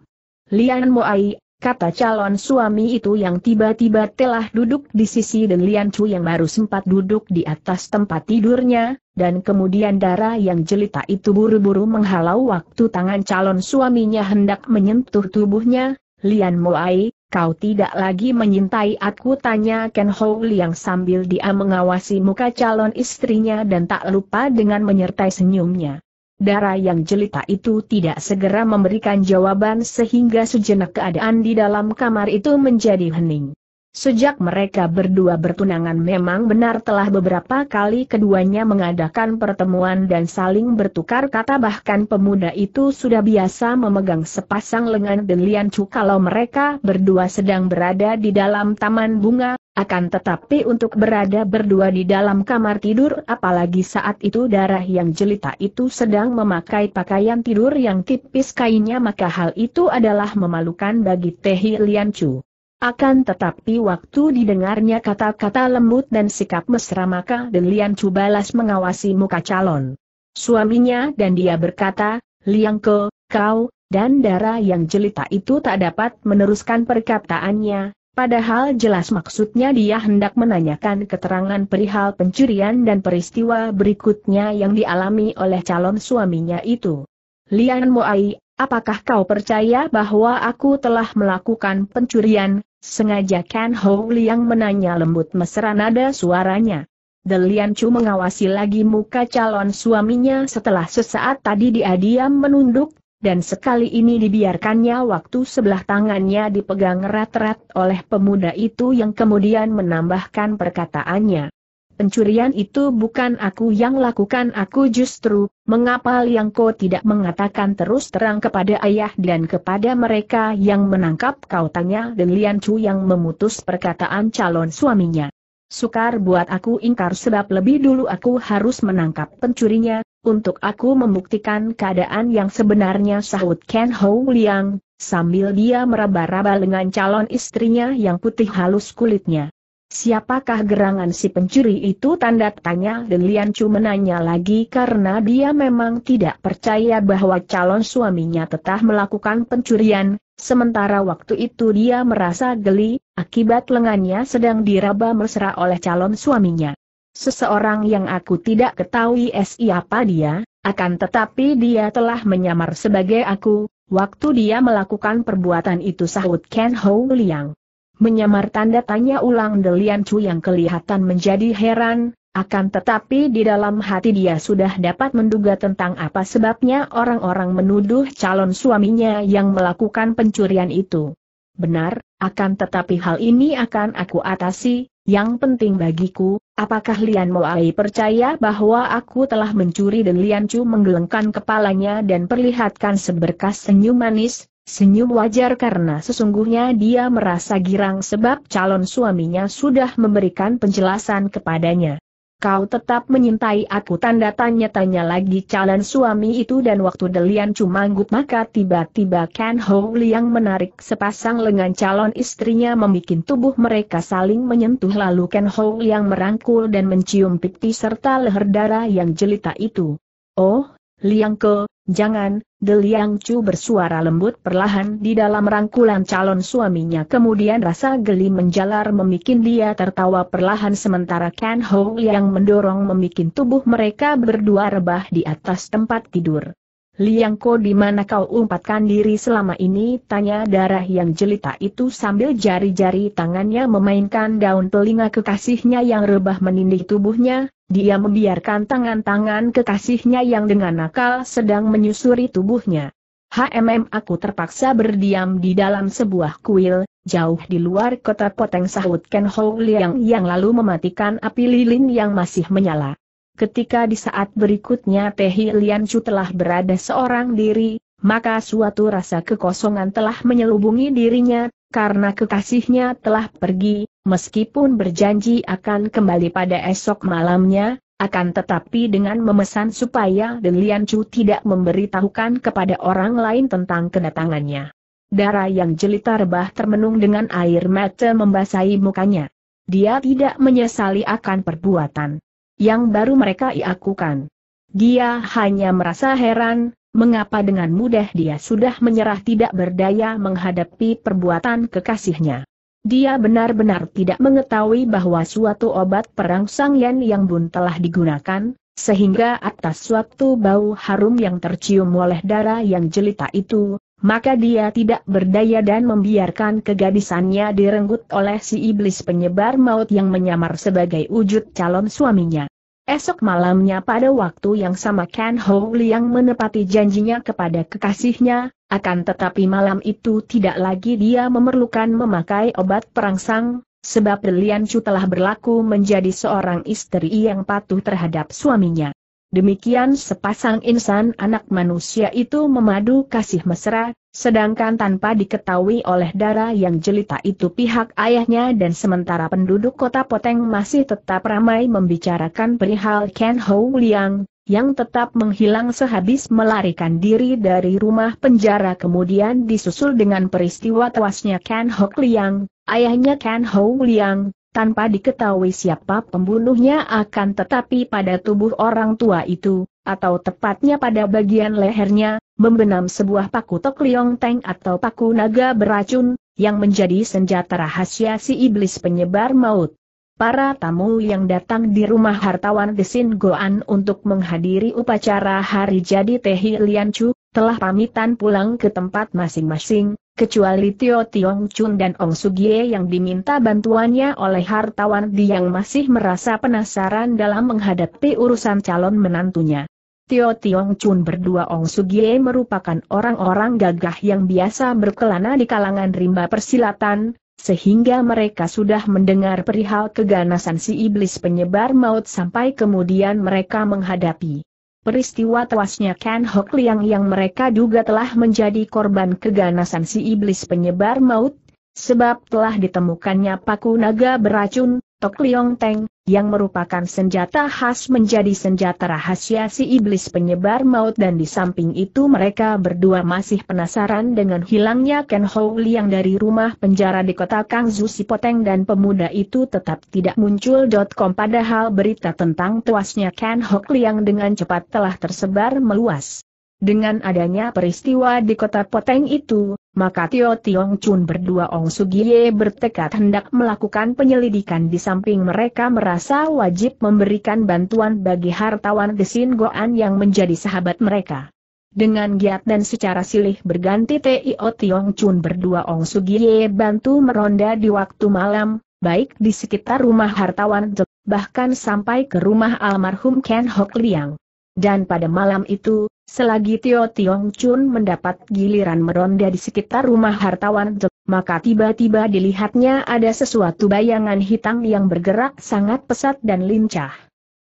Lian Moai, kata calon suami itu yang tiba-tiba telah duduk di sisi dan Lian Chu yang baru sempat duduk di atas tempat tidurnya, dan kemudian darah yang jelita itu buru-buru menghalau waktu tangan calon suaminya hendak menyentuh tubuhnya, Lian Moai, kau tidak lagi menyintai aku tanya Ken Hou Liang sambil dia mengawasi muka calon istrinya dan tak lupa dengan menyertai senyumnya darah yang jelita itu tidak segera memberikan jawaban sehingga sejenak keadaan di dalam kamar itu menjadi hening. Sejak mereka berdua bertunangan memang benar telah beberapa kali keduanya mengadakan pertemuan dan saling bertukar kata bahkan pemuda itu sudah biasa memegang sepasang lengan dan liancu kalau mereka berdua sedang berada di dalam taman bunga, akan tetapi untuk berada berdua di dalam kamar tidur apalagi saat itu darah yang jelita itu sedang memakai pakaian tidur yang tipis kainnya maka hal itu adalah memalukan bagi Tehi Chu. Akan tetapi waktu didengarnya kata-kata lembut dan sikap mesra maka Lian Chu balas mengawasi muka calon suaminya dan dia berkata, Liang Ke, kau, dan darah yang jelita itu tak dapat meneruskan perkataannya, Padahal jelas maksudnya dia hendak menanyakan keterangan perihal pencurian dan peristiwa berikutnya yang dialami oleh calon suaminya itu. Lian Moai, apakah kau percaya bahwa aku telah melakukan pencurian? Sengaja Ken Hou Liang menanya lembut mesra nada suaranya. The Lian Chu mengawasi lagi muka calon suaminya setelah sesaat tadi dia diam menunduk dan sekali ini dibiarkannya waktu sebelah tangannya dipegang erat-erat oleh pemuda itu yang kemudian menambahkan perkataannya. Pencurian itu bukan aku yang lakukan aku justru, mengapa yang kau tidak mengatakan terus terang kepada ayah dan kepada mereka yang menangkap kau tanya dan Lian Chu yang memutus perkataan calon suaminya. Sukar buat aku ingkar sebab lebih dulu aku harus menangkap pencurinya, untuk aku membuktikan keadaan yang sebenarnya sahut Ken Hou Liang, sambil dia meraba-raba lengan calon istrinya yang putih halus kulitnya. Siapakah gerangan si pencuri itu tanda tanya dan Lian Chu menanya lagi karena dia memang tidak percaya bahwa calon suaminya tetap melakukan pencurian, sementara waktu itu dia merasa geli, akibat lengannya sedang diraba mesra oleh calon suaminya. Seseorang yang aku tidak ketahui siapa dia, akan tetapi dia telah menyamar sebagai aku, waktu dia melakukan perbuatan itu sahut Ken Hou Liang. Menyamar tanda tanya ulang Delian Chu yang kelihatan menjadi heran, akan tetapi di dalam hati dia sudah dapat menduga tentang apa sebabnya orang-orang menuduh calon suaminya yang melakukan pencurian itu. Benar, akan tetapi hal ini akan aku atasi, yang penting bagiku, Apakah Lian Moai percaya bahwa aku telah mencuri dan Lian Chu menggelengkan kepalanya dan perlihatkan seberkas senyum manis, senyum wajar karena sesungguhnya dia merasa girang sebab calon suaminya sudah memberikan penjelasan kepadanya. Kau tetap menyintai aku tanda tanya-tanya lagi calon suami itu dan waktu Delian angguk maka tiba-tiba Ken Ho Liang menarik sepasang lengan calon istrinya membuat tubuh mereka saling menyentuh lalu Ken Ho Liang merangkul dan mencium pipi serta leher darah yang jelita itu. Oh, Liang ke, Jangan, Deliang Chu bersuara lembut perlahan di dalam rangkulan calon suaminya kemudian rasa geli menjalar memikin dia tertawa perlahan sementara Ken Ho yang mendorong memikin tubuh mereka berdua rebah di atas tempat tidur. Liang Ko di mana kau umpatkan diri selama ini? Tanya darah yang jelita itu sambil jari-jari tangannya memainkan daun telinga kekasihnya yang rebah menindih tubuhnya, dia membiarkan tangan-tangan kekasihnya yang dengan nakal sedang menyusuri tubuhnya. HMM aku terpaksa berdiam di dalam sebuah kuil, jauh di luar kota poteng sahut Ken Hou Liang yang lalu mematikan api lilin yang masih menyala. Ketika di saat berikutnya Teh Lian Chu telah berada seorang diri, maka suatu rasa kekosongan telah menyelubungi dirinya, karena kekasihnya telah pergi, Meskipun berjanji akan kembali pada esok malamnya, akan tetapi dengan memesan supaya Delian Chu tidak memberitahukan kepada orang lain tentang kedatangannya. Darah yang jelita rebah termenung dengan air mata membasahi mukanya. Dia tidak menyesali akan perbuatan yang baru mereka iakukan. Dia hanya merasa heran, mengapa dengan mudah dia sudah menyerah tidak berdaya menghadapi perbuatan kekasihnya. Dia benar-benar tidak mengetahui bahwa suatu obat perang yang bun telah digunakan, sehingga atas suatu bau harum yang tercium oleh darah yang jelita itu, maka dia tidak berdaya dan membiarkan kegadisannya direnggut oleh si iblis penyebar maut yang menyamar sebagai wujud calon suaminya. Esok malamnya pada waktu yang sama Ken Ho Liang menepati janjinya kepada kekasihnya, akan tetapi malam itu tidak lagi dia memerlukan memakai obat perangsang, sebab Lian Chu telah berlaku menjadi seorang istri yang patuh terhadap suaminya. Demikian sepasang insan anak manusia itu memadu kasih mesra, Sedangkan tanpa diketahui oleh darah yang jelita itu pihak ayahnya dan sementara penduduk kota Poteng masih tetap ramai membicarakan perihal Ken Ho Liang, yang tetap menghilang sehabis melarikan diri dari rumah penjara kemudian disusul dengan peristiwa tewasnya Ken Ho Liang, ayahnya Ken Ho Liang, tanpa diketahui siapa pembunuhnya akan tetapi pada tubuh orang tua itu, atau tepatnya pada bagian lehernya, membenam sebuah paku tok liong teng atau paku naga beracun, yang menjadi senjata rahasia si iblis penyebar maut para tamu yang datang di rumah hartawan Desin Goan untuk menghadiri upacara hari jadi Tehi Lian Chu, telah pamitan pulang ke tempat masing-masing, kecuali Tio Tiong Chun dan Ong Sugie yang diminta bantuannya oleh hartawan Di yang masih merasa penasaran dalam menghadapi urusan calon menantunya. Tio Tiong Chun berdua Ong Sugie merupakan orang-orang gagah yang biasa berkelana di kalangan rimba persilatan, sehingga mereka sudah mendengar perihal keganasan si iblis penyebar maut sampai kemudian mereka menghadapi peristiwa tewasnya Ken Hok Liang yang mereka duga telah menjadi korban keganasan si iblis penyebar maut, sebab telah ditemukannya paku naga beracun, Tok Liong Teng, yang merupakan senjata khas menjadi senjata rahasia si iblis penyebar maut dan di samping itu mereka berdua masih penasaran dengan hilangnya Ken Hou Liang dari rumah penjara di kota Si Poteng dan pemuda itu tetap tidak muncul. .com padahal berita tentang tuasnya Ken Hou Liang dengan cepat telah tersebar meluas. Dengan adanya peristiwa di kota Poteng itu, maka Tio Tiong Chun berdua Ong Sugie bertekad hendak melakukan penyelidikan di samping mereka merasa wajib memberikan bantuan bagi hartawan Desin Goan yang menjadi sahabat mereka. Dengan giat dan secara silih berganti Tio Tiong Chun berdua Ong Sugie bantu meronda di waktu malam, baik di sekitar rumah hartawan bahkan sampai ke rumah almarhum Ken Hok Liang. Dan pada malam itu, Selagi Tio Tiong Chun mendapat giliran meronda di sekitar rumah hartawan, maka tiba-tiba dilihatnya ada sesuatu bayangan hitam yang bergerak sangat pesat dan lincah.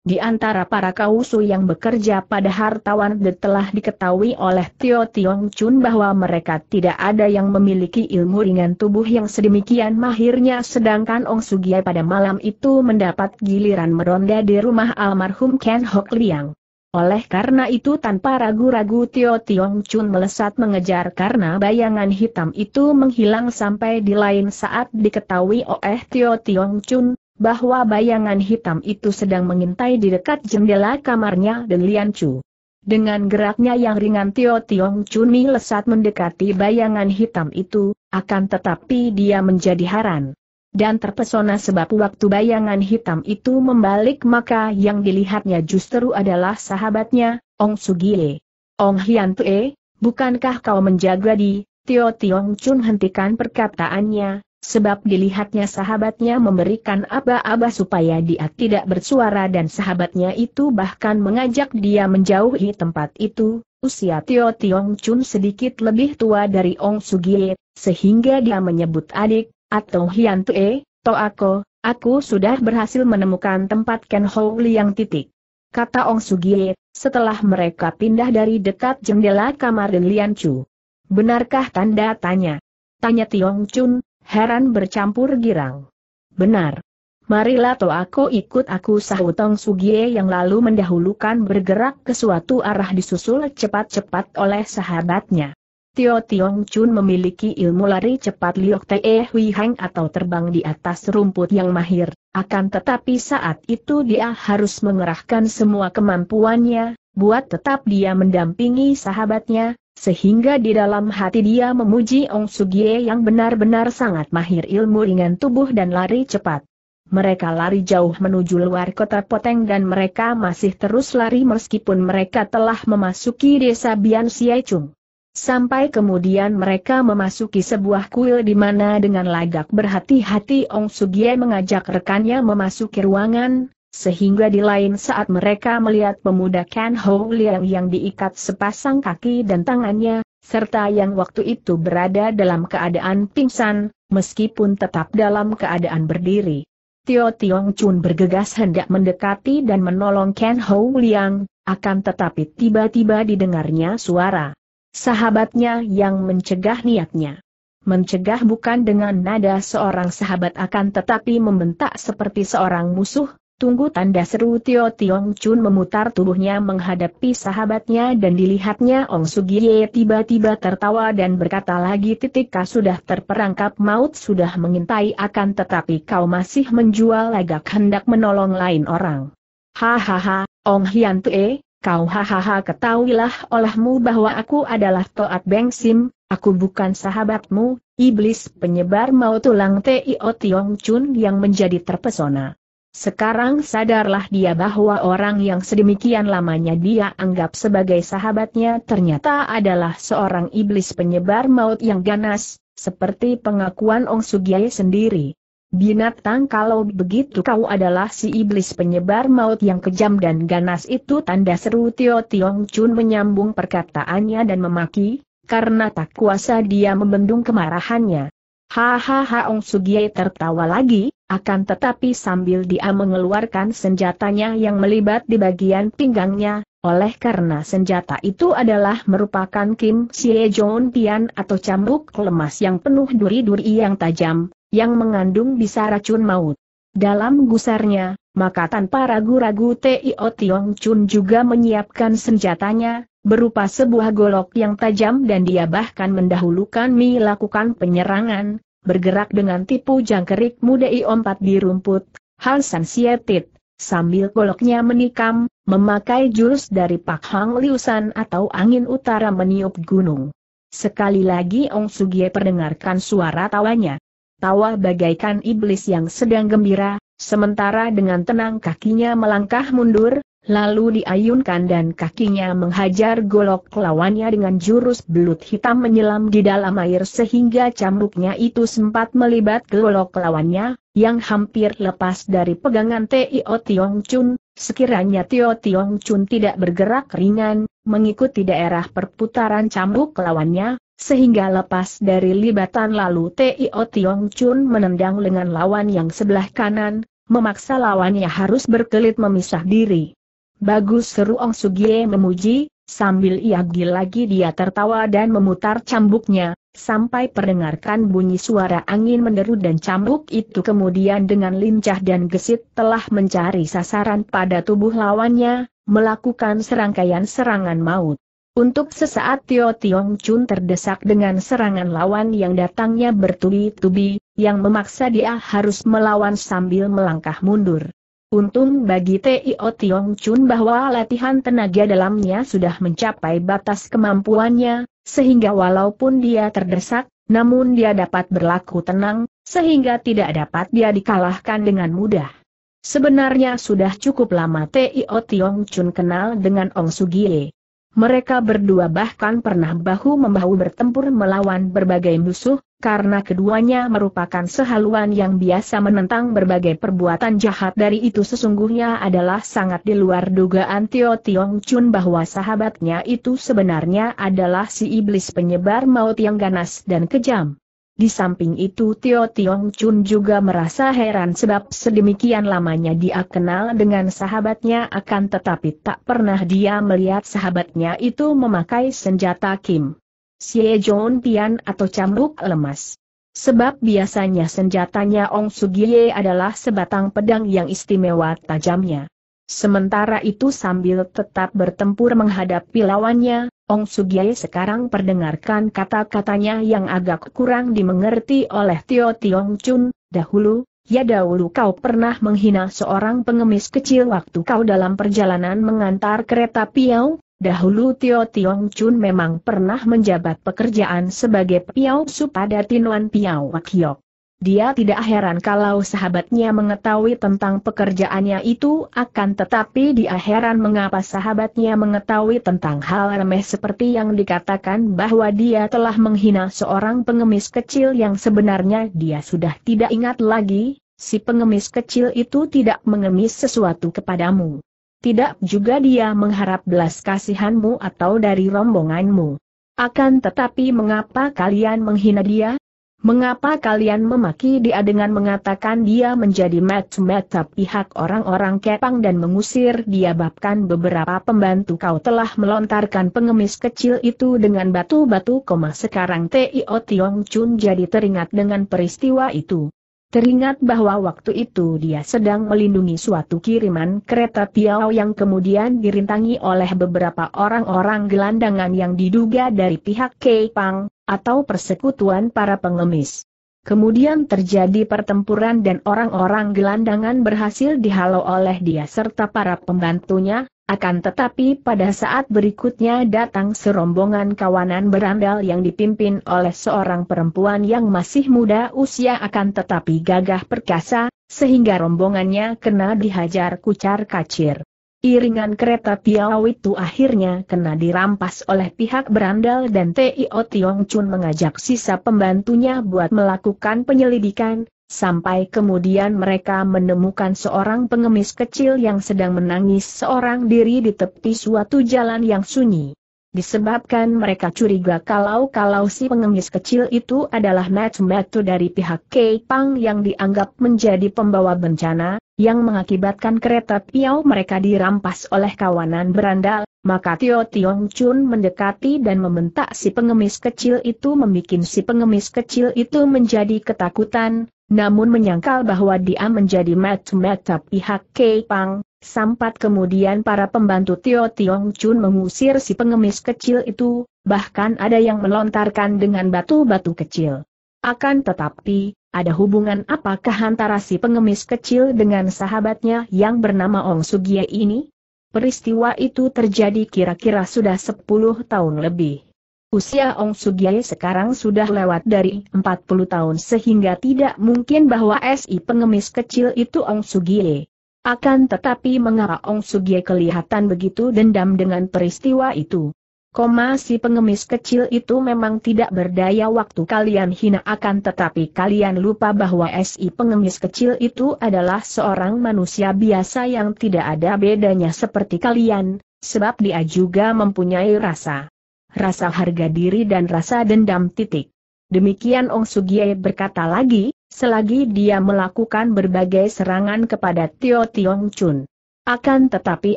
Di antara para kausu yang bekerja pada hartawan The telah diketahui oleh Tio Tiong Chun bahwa mereka tidak ada yang memiliki ilmu ringan tubuh yang sedemikian mahirnya sedangkan Ong Sugiai pada malam itu mendapat giliran meronda di rumah almarhum Ken Hok Liang. Oleh karena itu tanpa ragu-ragu Tio Tiong Chun melesat mengejar karena bayangan hitam itu menghilang sampai di lain saat diketahui oleh Tio Tiong Chun, bahwa bayangan hitam itu sedang mengintai di dekat jendela kamarnya dan Lian Chu. Dengan geraknya yang ringan Tio Tiong Chun melesat mendekati bayangan hitam itu, akan tetapi dia menjadi haran dan terpesona sebab waktu bayangan hitam itu membalik maka yang dilihatnya justru adalah sahabatnya, Ong Sugie. Ong Hian Tue, bukankah kau menjaga di, Tio Tiong Chun hentikan perkataannya, sebab dilihatnya sahabatnya memberikan aba-aba supaya dia tidak bersuara dan sahabatnya itu bahkan mengajak dia menjauhi tempat itu, usia Tio Tiong Chun sedikit lebih tua dari Ong Sugie, sehingga dia menyebut adik, atau Hian Tue, Toako, aku sudah berhasil menemukan tempat Ken Hou Liang titik. Kata Ong Sugie, setelah mereka pindah dari dekat jendela kamar Lian Chu. Benarkah tanda tanya? Tanya Tiong Chun, heran bercampur girang. Benar. Marilah to aku ikut aku sahut Ong Sugie yang lalu mendahulukan bergerak ke suatu arah disusul cepat-cepat oleh sahabatnya. Tio Tiong Chun memiliki ilmu lari cepat Liok Tee eh Hui Hang atau terbang di atas rumput yang mahir, akan tetapi saat itu dia harus mengerahkan semua kemampuannya, buat tetap dia mendampingi sahabatnya, sehingga di dalam hati dia memuji Ong Sugie yang benar-benar sangat mahir ilmu ringan tubuh dan lari cepat. Mereka lari jauh menuju luar kota Poteng dan mereka masih terus lari meskipun mereka telah memasuki desa Bian Siai Chung. Sampai kemudian mereka memasuki sebuah kuil di mana dengan lagak berhati-hati Ong Sugie mengajak rekannya memasuki ruangan, sehingga di lain saat mereka melihat pemuda Ken Ho Liang yang diikat sepasang kaki dan tangannya, serta yang waktu itu berada dalam keadaan pingsan, meskipun tetap dalam keadaan berdiri. Tio Tiong Chun bergegas hendak mendekati dan menolong Ken Ho Liang, akan tetapi tiba-tiba didengarnya suara sahabatnya yang mencegah niatnya. Mencegah bukan dengan nada seorang sahabat akan tetapi membentak seperti seorang musuh, tunggu tanda seru Tio Tiong Chun memutar tubuhnya menghadapi sahabatnya dan dilihatnya Ong Sugiye tiba-tiba tertawa dan berkata lagi titik kau sudah terperangkap maut sudah mengintai akan tetapi kau masih menjual lagak hendak menolong lain orang. Hahaha, Ong Hian Tue, kau hahaha ketahuilah olehmu bahwa aku adalah Toat Beng Sim, aku bukan sahabatmu, iblis penyebar mau tulang Tio Tiong Chun yang menjadi terpesona. Sekarang sadarlah dia bahwa orang yang sedemikian lamanya dia anggap sebagai sahabatnya ternyata adalah seorang iblis penyebar maut yang ganas, seperti pengakuan Ong Sugiai sendiri. Binatang kalau begitu kau adalah si iblis penyebar maut yang kejam dan ganas itu tanda seru Tio Tiong Chun menyambung perkataannya dan memaki, karena tak kuasa dia membendung kemarahannya. Hahaha Ong Sugie tertawa lagi, akan tetapi sambil dia mengeluarkan senjatanya yang melibat di bagian pinggangnya, oleh karena senjata itu adalah merupakan Kim Sie Pian atau cambuk lemas yang penuh duri-duri yang tajam, yang mengandung bisa racun maut. Dalam gusarnya, maka tanpa ragu-ragu Tio Tiong Chun juga menyiapkan senjatanya, berupa sebuah golok yang tajam dan dia bahkan mendahulukan Mi lakukan penyerangan, bergerak dengan tipu jangkerik muda I4 di rumput, Hal San Sietit, sambil goloknya menikam, memakai jurus dari Pak Hang Liusan atau angin utara meniup gunung. Sekali lagi Ong Sugie perdengarkan suara tawanya tawa bagaikan iblis yang sedang gembira, sementara dengan tenang kakinya melangkah mundur, lalu diayunkan dan kakinya menghajar golok lawannya dengan jurus belut hitam menyelam di dalam air sehingga cambuknya itu sempat melibat golok lawannya, yang hampir lepas dari pegangan Tio Tiong Chun, sekiranya Tio Tiong Chun tidak bergerak ringan, mengikuti daerah perputaran cambuk lawannya, sehingga lepas dari libatan lalu Tio Tiong Chun menendang lengan lawan yang sebelah kanan, memaksa lawannya harus berkelit memisah diri. Bagus seru Ong Sugie memuji, sambil ia lagi dia tertawa dan memutar cambuknya, sampai perdengarkan bunyi suara angin menderu dan cambuk itu kemudian dengan lincah dan gesit telah mencari sasaran pada tubuh lawannya, melakukan serangkaian serangan maut. Untuk sesaat Tio Tiong Chun terdesak dengan serangan lawan yang datangnya bertubi-tubi, yang memaksa dia harus melawan sambil melangkah mundur. Untung bagi Tio Tiong Chun bahwa latihan tenaga dalamnya sudah mencapai batas kemampuannya, sehingga walaupun dia terdesak, namun dia dapat berlaku tenang, sehingga tidak dapat dia dikalahkan dengan mudah. Sebenarnya sudah cukup lama Tio Tiong Chun kenal dengan Ong Sugie. Mereka berdua bahkan pernah bahu-membahu bertempur melawan berbagai musuh, karena keduanya merupakan sehaluan yang biasa menentang berbagai perbuatan jahat dari itu sesungguhnya adalah sangat di luar dugaan Tio Tiong Chun bahwa sahabatnya itu sebenarnya adalah si iblis penyebar maut yang ganas dan kejam. Di samping itu Tio Tiong Chun juga merasa heran sebab sedemikian lamanya dia kenal dengan sahabatnya akan tetapi tak pernah dia melihat sahabatnya itu memakai senjata Kim. Xie John Tian atau cambuk lemas. Sebab biasanya senjatanya Ong Sugiye adalah sebatang pedang yang istimewa tajamnya. Sementara itu sambil tetap bertempur menghadapi lawannya, Ong Sugiai sekarang perdengarkan kata-katanya yang agak kurang dimengerti oleh Tio Tiong Chun, dahulu, ya dahulu kau pernah menghina seorang pengemis kecil waktu kau dalam perjalanan mengantar kereta Piau, dahulu Tio Tiong Chun memang pernah menjabat pekerjaan sebagai Piau Su Tinuan Piau Wakiok. Dia tidak heran kalau sahabatnya mengetahui tentang pekerjaannya itu akan tetapi dia heran mengapa sahabatnya mengetahui tentang hal remeh seperti yang dikatakan bahwa dia telah menghina seorang pengemis kecil yang sebenarnya dia sudah tidak ingat lagi, si pengemis kecil itu tidak mengemis sesuatu kepadamu. Tidak juga dia mengharap belas kasihanmu atau dari rombonganmu. Akan tetapi mengapa kalian menghina dia? Mengapa kalian memaki dia dengan mengatakan dia menjadi mata-mata pihak orang-orang kepang dan mengusir dia bahkan beberapa pembantu kau telah melontarkan pengemis kecil itu dengan batu-batu koma sekarang Tio Tiong Chun jadi teringat dengan peristiwa itu. Teringat bahwa waktu itu dia sedang melindungi suatu kiriman kereta Piau yang kemudian dirintangi oleh beberapa orang-orang gelandangan yang diduga dari pihak Kepang, atau persekutuan para pengemis. Kemudian terjadi pertempuran dan orang-orang gelandangan berhasil dihalau oleh dia serta para pembantunya, akan tetapi pada saat berikutnya datang serombongan kawanan berandal yang dipimpin oleh seorang perempuan yang masih muda usia akan tetapi gagah perkasa, sehingga rombongannya kena dihajar kucar kacir. Iringan kereta piau itu akhirnya kena dirampas oleh pihak berandal dan T.I.O. Tiong Chun mengajak sisa pembantunya buat melakukan penyelidikan, sampai kemudian mereka menemukan seorang pengemis kecil yang sedang menangis seorang diri di tepi suatu jalan yang sunyi disebabkan mereka curiga kalau-kalau si pengemis kecil itu adalah metu-metu dari pihak Kei Pang yang dianggap menjadi pembawa bencana, yang mengakibatkan kereta piau mereka dirampas oleh kawanan berandal, maka Tio Tiong Chun mendekati dan membentak si pengemis kecil itu membuat si pengemis kecil itu menjadi ketakutan, namun menyangkal bahwa dia menjadi metu-metu pihak Kei Pang, Sampat kemudian para pembantu Tio Tiong Chun mengusir si pengemis kecil itu, bahkan ada yang melontarkan dengan batu-batu kecil. Akan tetapi, ada hubungan apakah antara si pengemis kecil dengan sahabatnya yang bernama Ong Sugie ini? Peristiwa itu terjadi kira-kira sudah 10 tahun lebih. Usia Ong Sugiai sekarang sudah lewat dari 40 tahun sehingga tidak mungkin bahwa si pengemis kecil itu Ong Sugiai. Akan tetapi mengapa Ong Sugie kelihatan begitu dendam dengan peristiwa itu? Koma si pengemis kecil itu memang tidak berdaya waktu kalian hina akan tetapi kalian lupa bahwa si pengemis kecil itu adalah seorang manusia biasa yang tidak ada bedanya seperti kalian, sebab dia juga mempunyai rasa. Rasa harga diri dan rasa dendam titik. Demikian Ong Sugie berkata lagi, selagi dia melakukan berbagai serangan kepada Tio Tiong Chun. Akan tetapi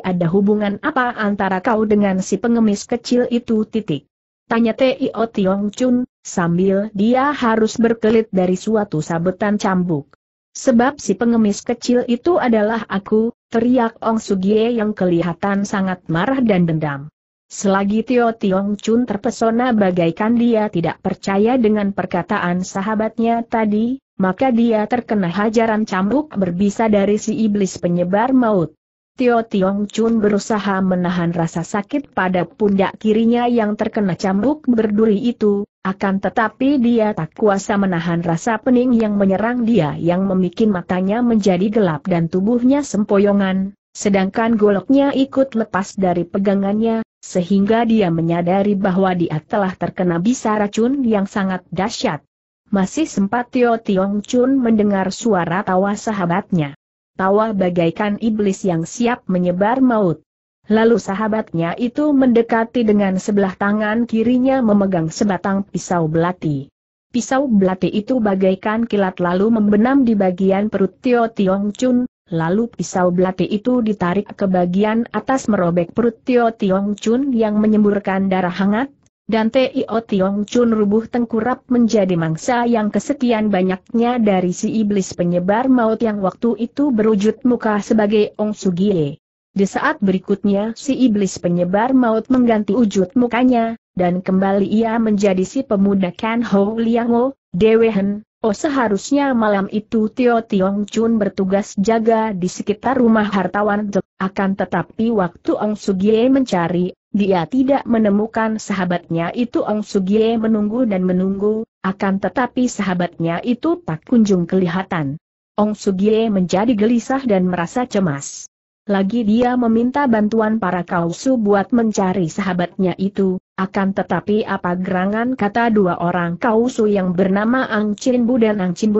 ada hubungan apa antara kau dengan si pengemis kecil itu titik? Tanya Tio Tiong Chun, sambil dia harus berkelit dari suatu sabetan cambuk. Sebab si pengemis kecil itu adalah aku, teriak Ong Sugie yang kelihatan sangat marah dan dendam. Selagi Tio Tiong Chun terpesona bagaikan dia tidak percaya dengan perkataan sahabatnya tadi, maka dia terkena hajaran cambuk berbisa dari si iblis penyebar maut. Tio Tiong Chun berusaha menahan rasa sakit pada pundak kirinya yang terkena cambuk berduri itu, akan tetapi dia tak kuasa menahan rasa pening yang menyerang dia yang memikin matanya menjadi gelap dan tubuhnya sempoyongan, sedangkan goloknya ikut lepas dari pegangannya, sehingga dia menyadari bahwa dia telah terkena bisa racun yang sangat dahsyat. Masih sempat Tio Tiong Chun mendengar suara tawa sahabatnya. Tawa bagaikan iblis yang siap menyebar maut. Lalu sahabatnya itu mendekati dengan sebelah tangan kirinya memegang sebatang pisau belati. Pisau belati itu bagaikan kilat lalu membenam di bagian perut Tio Tiong Chun, lalu pisau belati itu ditarik ke bagian atas merobek perut Tio Tiong Chun yang menyemburkan darah hangat, dan Tio Tiong Chun rubuh tengkurap menjadi mangsa yang kesekian banyaknya dari si iblis penyebar maut yang waktu itu berwujud muka sebagai Ong Sugie. Di saat berikutnya si iblis penyebar maut mengganti wujud mukanya, dan kembali ia menjadi si pemuda Kan Ho Dewe Dewehen. Oh seharusnya malam itu Tio Tiong Chun bertugas jaga di sekitar rumah hartawan akan tetapi waktu Ong Sugie mencari dia tidak menemukan sahabatnya itu Ong Sugie menunggu dan menunggu, akan tetapi sahabatnya itu tak kunjung kelihatan. Ong Sugie menjadi gelisah dan merasa cemas. Lagi dia meminta bantuan para kausu buat mencari sahabatnya itu, akan tetapi apa gerangan kata dua orang kausu yang bernama Ang Chin dan Ang Chin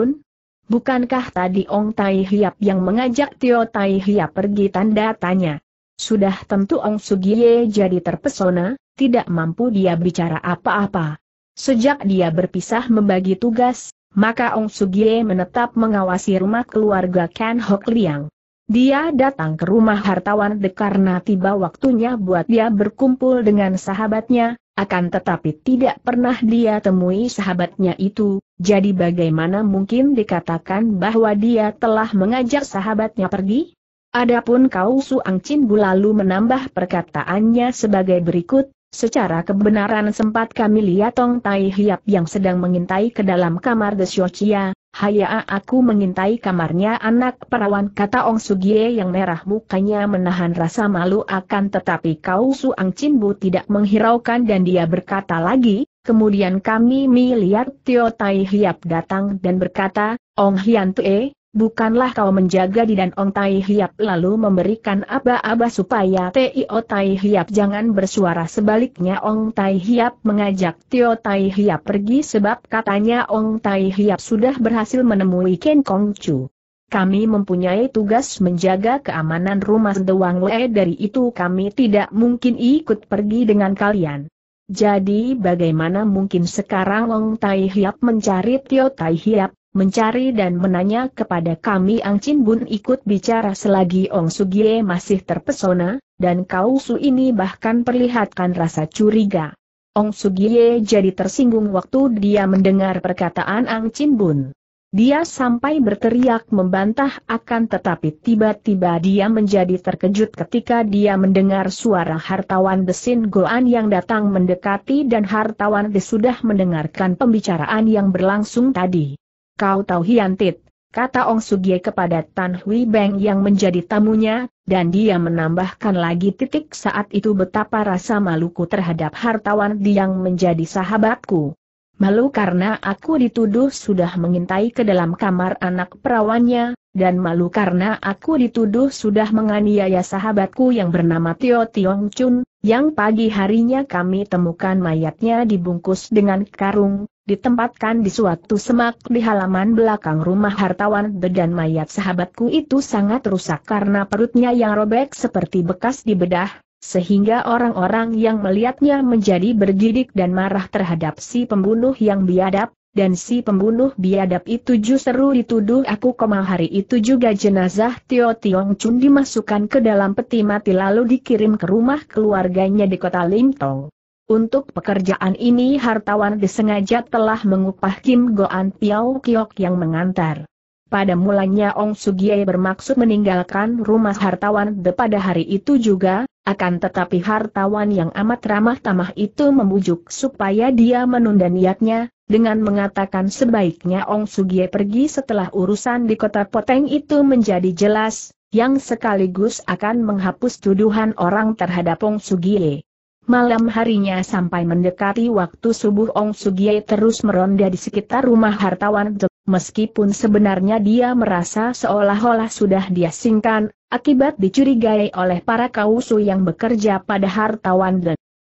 Bukankah tadi Ong Tai Hiap yang mengajak Tio Tai Hiap pergi tanda tanya? Sudah tentu Ong Sugiye jadi terpesona, tidak mampu dia bicara apa-apa. Sejak dia berpisah membagi tugas, maka Ong Sugiye menetap mengawasi rumah keluarga Ken Hok Liang. Dia datang ke rumah hartawan de karena tiba waktunya buat dia berkumpul dengan sahabatnya, akan tetapi tidak pernah dia temui sahabatnya itu, jadi bagaimana mungkin dikatakan bahwa dia telah mengajak sahabatnya pergi? Adapun kau Suang Chin Bu lalu menambah perkataannya sebagai berikut, secara kebenaran sempat kami lihat Tong Tai Hiap yang sedang mengintai ke dalam kamar The Desyochia, haya aku mengintai kamarnya anak perawan kata Ong Sugie yang merah mukanya menahan rasa malu akan tetapi kau Suang Chin Bu tidak menghiraukan dan dia berkata lagi, kemudian kami melihat Tio Tai Hiap datang dan berkata, Ong Hian Tue, Bukanlah kau menjaga di dan Ong Tai Hiap lalu memberikan aba-aba supaya Tio Tai Hiap jangan bersuara sebaliknya Ong Tai Hiap mengajak Tio Tai Hiap pergi sebab katanya Ong Tai Hiap sudah berhasil menemui Ken Kong Chu. Kami mempunyai tugas menjaga keamanan rumah The Wang Le dari itu kami tidak mungkin ikut pergi dengan kalian. Jadi bagaimana mungkin sekarang Ong Tai Hiap mencari Tio Tai Hiap? mencari dan menanya kepada kami Ang Chin Bun ikut bicara selagi Ong Su Sugie masih terpesona, dan Kau Su ini bahkan perlihatkan rasa curiga. Ong Su Sugie jadi tersinggung waktu dia mendengar perkataan Ang Chin Bun. Dia sampai berteriak membantah akan tetapi tiba-tiba dia menjadi terkejut ketika dia mendengar suara hartawan Desin Goan yang datang mendekati dan hartawan Des sudah mendengarkan pembicaraan yang berlangsung tadi. Kau tahu Hiantit, kata Ong Sugie kepada Tan Hui Beng yang menjadi tamunya, dan dia menambahkan lagi titik saat itu betapa rasa maluku terhadap hartawan yang menjadi sahabatku. Malu karena aku dituduh sudah mengintai ke dalam kamar anak perawannya, dan malu karena aku dituduh sudah menganiaya sahabatku yang bernama Tio Tiong Chun, yang pagi harinya kami temukan mayatnya dibungkus dengan karung, ditempatkan di suatu semak di halaman belakang rumah hartawan dan mayat sahabatku itu sangat rusak karena perutnya yang robek seperti bekas dibedah, sehingga orang-orang yang melihatnya menjadi bergidik dan marah terhadap si pembunuh yang biadab, dan si pembunuh biadab itu justru dituduh aku koma hari itu juga jenazah Tio Tiong Chun dimasukkan ke dalam peti mati lalu dikirim ke rumah keluarganya di kota Lim Tong. Untuk pekerjaan ini hartawan disengaja telah mengupah Kim Goan Piao Kiok yang mengantar. Pada mulanya Ong Sugiye bermaksud meninggalkan rumah hartawan de pada hari itu juga, akan tetapi hartawan yang amat ramah tamah itu membujuk supaya dia menunda niatnya, dengan mengatakan sebaiknya Ong Sugiye pergi setelah urusan di kota Poteng itu menjadi jelas, yang sekaligus akan menghapus tuduhan orang terhadap Ong Sugiye. Malam harinya sampai mendekati waktu subuh Ong Sugiye terus meronda di sekitar rumah hartawan de Meskipun sebenarnya dia merasa seolah-olah sudah diasingkan, akibat dicurigai oleh para kausu yang bekerja pada hartawan dan